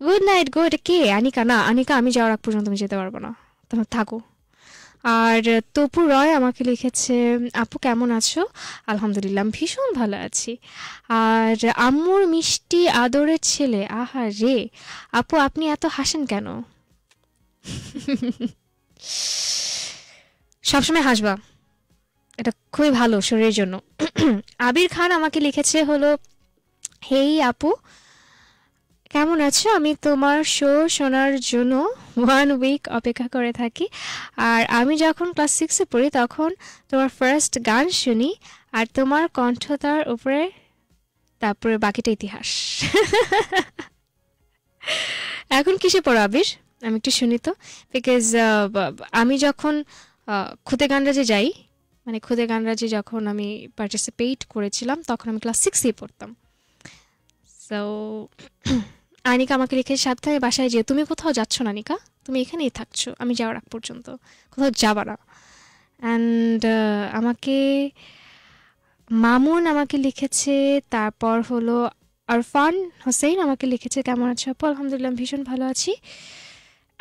গুড নাইট গো এটা কে আনিকা না আনিকা আমি যাওয়ার আগ পর্যন্ত আমি যেতে পারবো না তোমার থাকো আর তপু রয় আমাকে লিখেছে আপু কেমন আছো আলহামদুলিল্লাহ ভীষণ ভালো আছি আর আম্মুর মিষ্টি আদরের ছেলে আহা রে আপু আপনি এত হাসেন কেন সবসময় হাসবা এটা খুবই ভালো শরীরের জন্য আবির খান আমাকে লিখেছে হলো হেই আপু কেমন আছো আমি তোমার শো শোনার জন্য ওয়ান উইক অপেক্ষা করে থাকি আর আমি যখন ক্লাস সিক্সে পড়ি তখন তোমার ফার্স্ট গান শুনি আর তোমার কণ্ঠতার উপরে তারপরে বাকিটা ইতিহাস এখন কিসে পড়াবির আমি একটু শুনি তো বিকজ আমি যখন খুদে গানরাজে যাই মানে খুদে গানরাজে যখন আমি পার্টিসিপেট করেছিলাম তখন আমি ক্লাস সিক্সেই পড়তাম সো আনিকা আমাকে রেখে সাথে বাসায় যে তুমি কোথাও যাচ্ছ না আনিকা তুমি এখানেই থাকছো আমি যাওয়ার আগ পর্যন্ত কোথাও যাব না অ্যান্ড uh, আমাকে মামুন আমাকে লিখেছে তারপর হলো আরফান হোসেন আমাকে লিখেছে কেমন আছো আপু আলহামদুলিল্লাহ ভীষণ ভালো আছি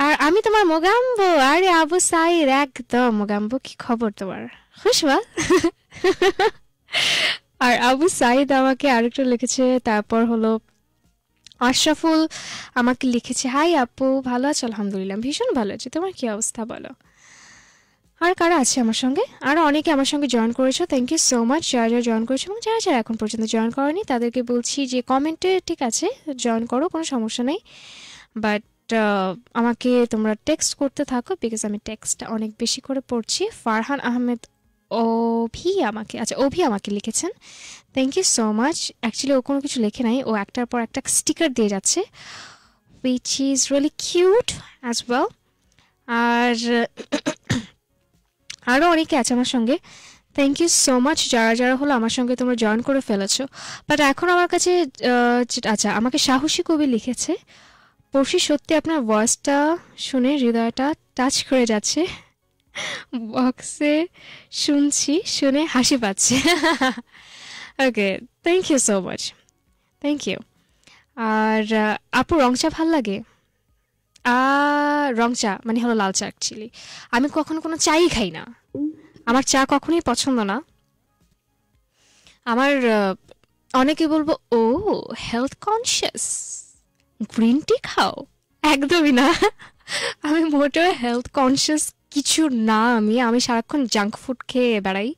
আর আমি তোমার মোগাম্বু আরে আবু সাইর একদম মোগাম্বু কি খবর তোমার খুশবা <laughs> আর আবু সাইদ আমাকে আরেকটা লিখেছে তারপর হলো আশরাফুল আমাকে লিখেছে হাই আপু ভালো আছো আলহামদুলিল্লাহ ভীষণ ভালো আছে তোমার কী অবস্থা বলো আর কারা আছে আমার সঙ্গে আর অনেকে আমার সঙ্গে জয়েন করেছো থ্যাংক ইউ সো মাচ যারা যারা জয়েন করেছো এবং যারা যারা এখন পর্যন্ত জয়েন করেনি তাদেরকে বলছি যে কমেন্টে ঠিক আছে জয়েন করো কোনো সমস্যা নেই বাট আমাকে তোমরা টেক্সট করতে থাকো বিকজ আমি টেক্সটটা অনেক বেশি করে পড়ছি ফারহান আহমেদ ওভি আমাকে আচ্ছা ওভি আমাকে লিখেছেন thank you so much actually ও কোনো কিছু লেখে নাই ও একটার পর একটা স্টিকার দিয়ে যাচ্ছে which is really cute as well আর <coughs> আরও অনেকে আছে আমার সঙ্গে থ্যাংক ইউ সো মাচ যারা যারা হলো আমার সঙ্গে তোমরা জয়েন করে ফেলেছো বাট এখন আমার কাছে আচ্ছা আমাকে সাহসী কবি লিখেছে পড়শি সত্যি আপনার ভয়েসটা শুনে হৃদয়টা টাচ করে যাচ্ছে বক্সে শুনছি শুনে হাসি পাচ্ছে okay thank you so much thank you আর আপু রংচা চা ভাল লাগে রং চা মানে হলো লাল চা অ্যাকচুয়ালি আমি কখনো কোনো চাই খাই না আমার চা কখনোই পছন্দ না আমার অনেকে বলবো ও হেলথ কনসিয়াস গ্রিন টি খাও একদমই না আমি মোটেও হেলথ কনসিয়াস কিছু না আমি আমি সারাক্ষণ জাঙ্ক ফুড খেয়ে বেড়াই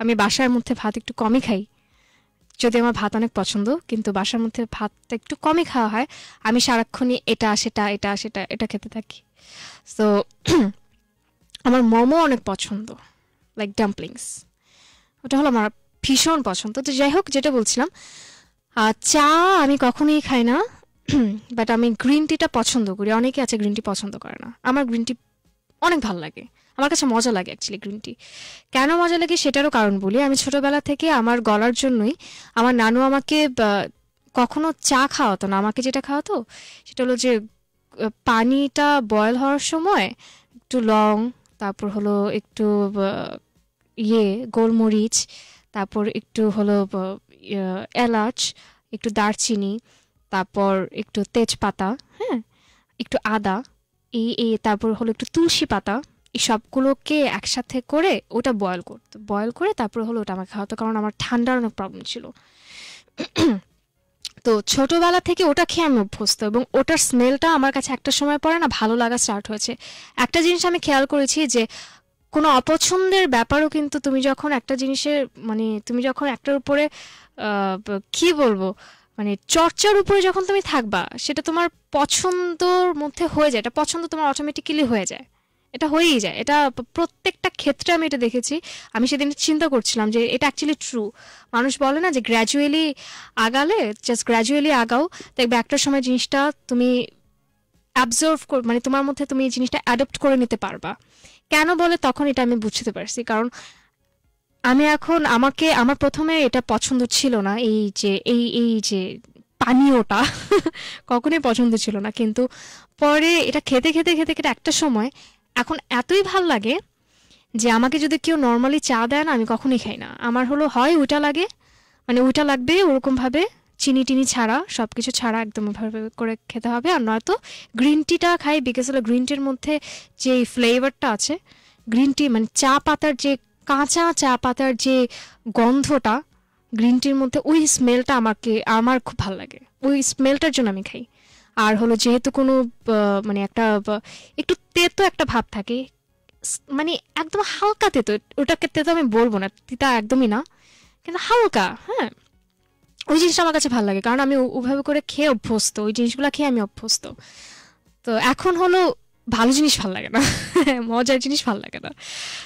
আমি বাসার মধ্যে ভাত একটু কমই খাই যদি আমার ভাত অনেক পছন্দ কিন্তু বাসার মধ্যে ভাতটা একটু কমই খাওয়া হয় আমি সারাক্ষণই এটা সেটা এটা সেটা এটা খেতে থাকি সো <clears throat> আমার মোমো অনেক পছন্দ লাইক ডাম্পলিংস ওটা হলো আমার ভীষণ পছন্দ তো যাই হোক যেটা বলছিলাম চা আমি কখনোই খাই না বাট <clears throat> আমি গ্রিন টিটা পছন্দ করি অনেকে আছে গ্রিন টি পছন্দ করে না আমার গ্রিন টি অনেক ভালো লাগে আমার কাছে মজা লাগে অ্যাকচুয়ালি গ্রিন টি কেন মজা লাগে সেটারও কারণ বলি আমি ছোটবেলা থেকে আমার গলার জন্যই আমার নানু আমাকে কখনো চা খাওয়াতো না আমাকে যেটা খাওয়াতো সেটা হলো যে পানিটা বয়েল হওয়ার সময় একটু লং তারপর হলো একটু ইয়ে গোলমরিচ তারপর একটু হলো ইয়ে, এলাচ একটু দারচিনি তারপর একটু তেজপাতা হ্যাঁ একটু আদা এই এই তারপর হলো একটু তুলসী পাতা এই সবগুলোকে একসাথে করে ওটা বয়েল করতো বয়েল করে তারপর হলো ওটা আমাকে খাওয়াতো কারণ আমার ঠান্ডার অনেক প্রবলেম ছিল তো ছোটবেলা থেকে ওটা খেয়ে আমি অভ্যস্ত এবং ওটার স্মেলটা আমার কাছে একটা সময় পরে না ভালো লাগা স্টার্ট হয়েছে একটা জিনিস আমি খেয়াল করেছি যে কোনো অপছন্দের ব্যাপারও কিন্তু তুমি যখন একটা জিনিসের মানে তুমি যখন একটার উপরে কি বলবো মানে চর্চার উপরে যখন তুমি থাকবা সেটা তোমার পছন্দর মধ্যে হয়ে যায় এটা পছন্দ তোমার অটোমেটিক্যালি হয়ে যায় এটা হয়েই যায় এটা প্রত্যেকটা ক্ষেত্রে আমি এটা দেখেছি আমি সেদিন চিন্তা করছিলাম যে এটা অ্যাকচুয়ালি ট্রু মানুষ বলে না যে গ্র্যাজুয়ালি আগালে জাস্ট গ্র্যাজুয়ালি আগাও দেখবে একটা সময় জিনিসটা তুমি অ্যাবজর্ভ কর মানে তোমার মধ্যে তুমি এই জিনিসটা অ্যাডপ্ট করে নিতে পারবা কেন বলে তখন এটা আমি বুঝতে পারছি কারণ আমি এখন আমাকে আমার প্রথমে এটা পছন্দ ছিল না এই যে এই এই যে পানীয়টা <laughs> কখনোই পছন্দ ছিল না কিন্তু পরে এটা খেতে খেতে খেতে খেতে একটা সময় এখন এতই ভাল লাগে যে আমাকে যদি কেউ নর্মালি চা দেয় না আমি কখনোই খাই না আমার হলো হয় ওইটা লাগে মানে ওইটা লাগবে ওরকমভাবে চিনি টিনি ছাড়া সব কিছু ছাড়া একদম ভাবে করে খেতে হবে আর নয়তো গ্রিন টিটা খাই বিকজ হলো গ্রিন টির মধ্যে যে ফ্লেভারটা আছে গ্রিন টি মানে চা পাতার যে কাঁচা চা পাতার যে গন্ধটা গ্রিন টির মধ্যে ওই স্মেলটা আমাকে আমার খুব ভালো লাগে ওই স্মেলটার জন্য আমি খাই আর হলো যেহেতু কোনো মানে একটা একটু তেতো একটা ভাব থাকে মানে একদম হালকা তেতো ওটাকে তেতো আমি বলবো না তিতা একদমই না কিন্তু হালকা হ্যাঁ ওই জিনিসটা আমার কাছে ভালো লাগে কারণ আমি ওভাবে করে খেয়ে অভ্যস্ত ওই জিনিসগুলো খেয়ে আমি অভ্যস্ত তো এখন হলো ভালো জিনিস ভাল লাগে না মজার জিনিস ভাল লাগে না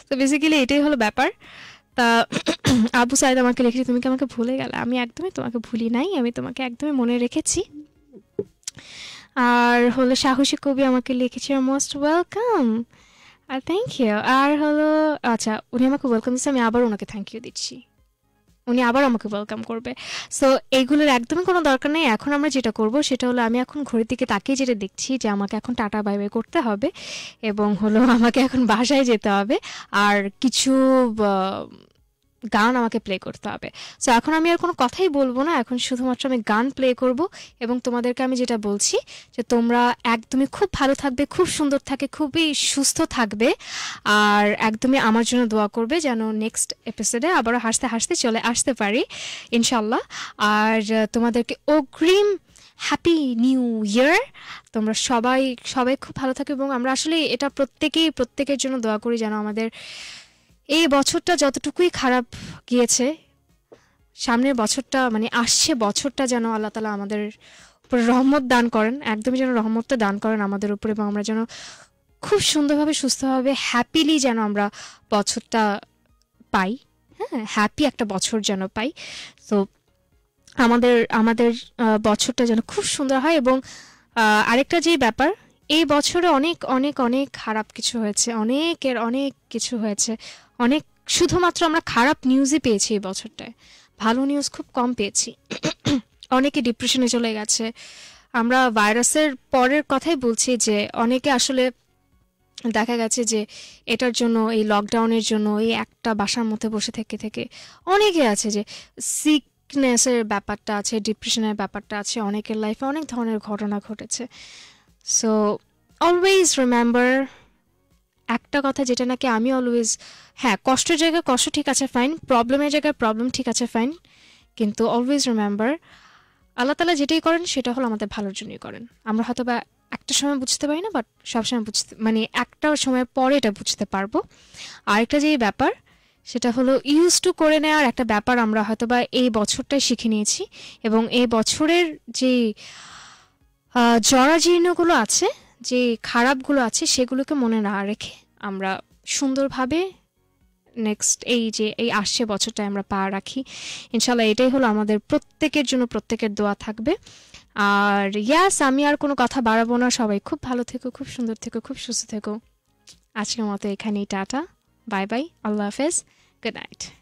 তো বেসিক্যালি এটাই হলো ব্যাপার তা আবু সাইদ আমাকে রেখেছি তুমি কি আমাকে ভুলে গেলে আমি একদমই তোমাকে ভুলি নাই আমি তোমাকে একদমই মনে রেখেছি আর হলো সাহসী কবি আমাকে লিখেছে মোস্ট ওয়েলকাম আর থ্যাংক ইউ আর হলো আচ্ছা উনি আমাকে ওয়েলকাম দিচ্ছে আমি আবার ওনাকে থ্যাংক ইউ দিচ্ছি উনি আবার আমাকে ওয়েলকাম করবে সো এইগুলোর একদমই কোনো দরকার নেই এখন আমরা যেটা করব সেটা হলো আমি এখন ঘড়ির দিকে তাকিয়ে যেটা দেখছি যে আমাকে এখন টাটা বাই বাই করতে হবে এবং হলো আমাকে এখন বাসায় যেতে হবে আর কিছু গান আমাকে প্লে করতে হবে সো এখন আমি আর কোনো কথাই বলবো না এখন শুধুমাত্র আমি গান প্লে করব এবং তোমাদেরকে আমি যেটা বলছি যে তোমরা একদমই খুব ভালো থাকবে খুব সুন্দর থাকে খুবই সুস্থ থাকবে আর একদমই আমার জন্য দোয়া করবে যেন নেক্সট এপিসোডে আবারও হাসতে হাসতে চলে আসতে পারি ইনশাল্লাহ আর তোমাদেরকে অগ্রিম হ্যাপি নিউ ইয়ার তোমরা সবাই সবাই খুব ভালো থাকো এবং আমরা আসলে এটা প্রত্যেকেই প্রত্যেকের জন্য দোয়া করি যেন আমাদের এই বছরটা যতটুকুই খারাপ গিয়েছে সামনের বছরটা মানে আসছে বছরটা যেন আল্লাহ তালা আমাদের উপরে রহমত দান করেন একদমই যেন রহমতটা দান করেন আমাদের উপরে এবং আমরা যেন খুব সুন্দরভাবে সুস্থভাবে হ্যাপিলি যেন আমরা বছরটা পাই হ্যাঁ হ্যাপি একটা বছর যেন পাই তো আমাদের আমাদের বছরটা যেন খুব সুন্দর হয় এবং আরেকটা যে ব্যাপার এই বছরে অনেক অনেক অনেক খারাপ কিছু হয়েছে অনেকের অনেক কিছু হয়েছে অনেক শুধুমাত্র আমরা খারাপ নিউজই পেয়েছি এই বছরটায় ভালো নিউজ খুব কম পেয়েছি অনেকে ডিপ্রেশনে চলে গেছে আমরা ভাইরাসের পরের কথাই বলছি যে অনেকে আসলে দেখা গেছে যে এটার জন্য এই লকডাউনের জন্য এই একটা বাসার মধ্যে বসে থেকে থেকে অনেকে আছে যে সিকনেসের ব্যাপারটা আছে ডিপ্রেশনের ব্যাপারটা আছে অনেকের লাইফে অনেক ধরনের ঘটনা ঘটেছে সো অলওয়েজ রিমেম্বার একটা কথা যেটা নাকি আমি অলওয়েজ হ্যাঁ কষ্টের জায়গায় কষ্ট ঠিক আছে ফাইন প্রবলেমের জায়গায় প্রবলেম ঠিক আছে ফাইন কিন্তু অলওয়েজ রিমেম্বার আল্লাহ তালা যেটাই করেন সেটা হলো আমাদের ভালোর জন্যই করেন আমরা হয়তো বা একটা সময় বুঝতে পারি না বাট সবসময় বুঝতে মানে একটা সময় পরে এটা বুঝতে পারবো আরেকটা যে ব্যাপার সেটা হলো ইউজ টু করে নেওয়ার একটা ব্যাপার আমরা হয়তো বা এই বছরটাই শিখে নিয়েছি এবং এই বছরের যে জরাজীর্ণগুলো আছে যে খারাপগুলো আছে সেগুলোকে মনে না রেখে আমরা সুন্দরভাবে নেক্সট এই যে এই আসছে বছরটায় আমরা পা রাখি ইনশাল্লাহ এটাই হলো আমাদের প্রত্যেকের জন্য প্রত্যেকের দোয়া থাকবে আর ইয়াস আমি আর কোনো কথা বাড়াবো না সবাই খুব ভালো থেকো খুব সুন্দর থেকো খুব সুস্থ থেকো আজকের মতো এখানেই টাটা বাই বাই আল্লাহ হাফেজ গুড নাইট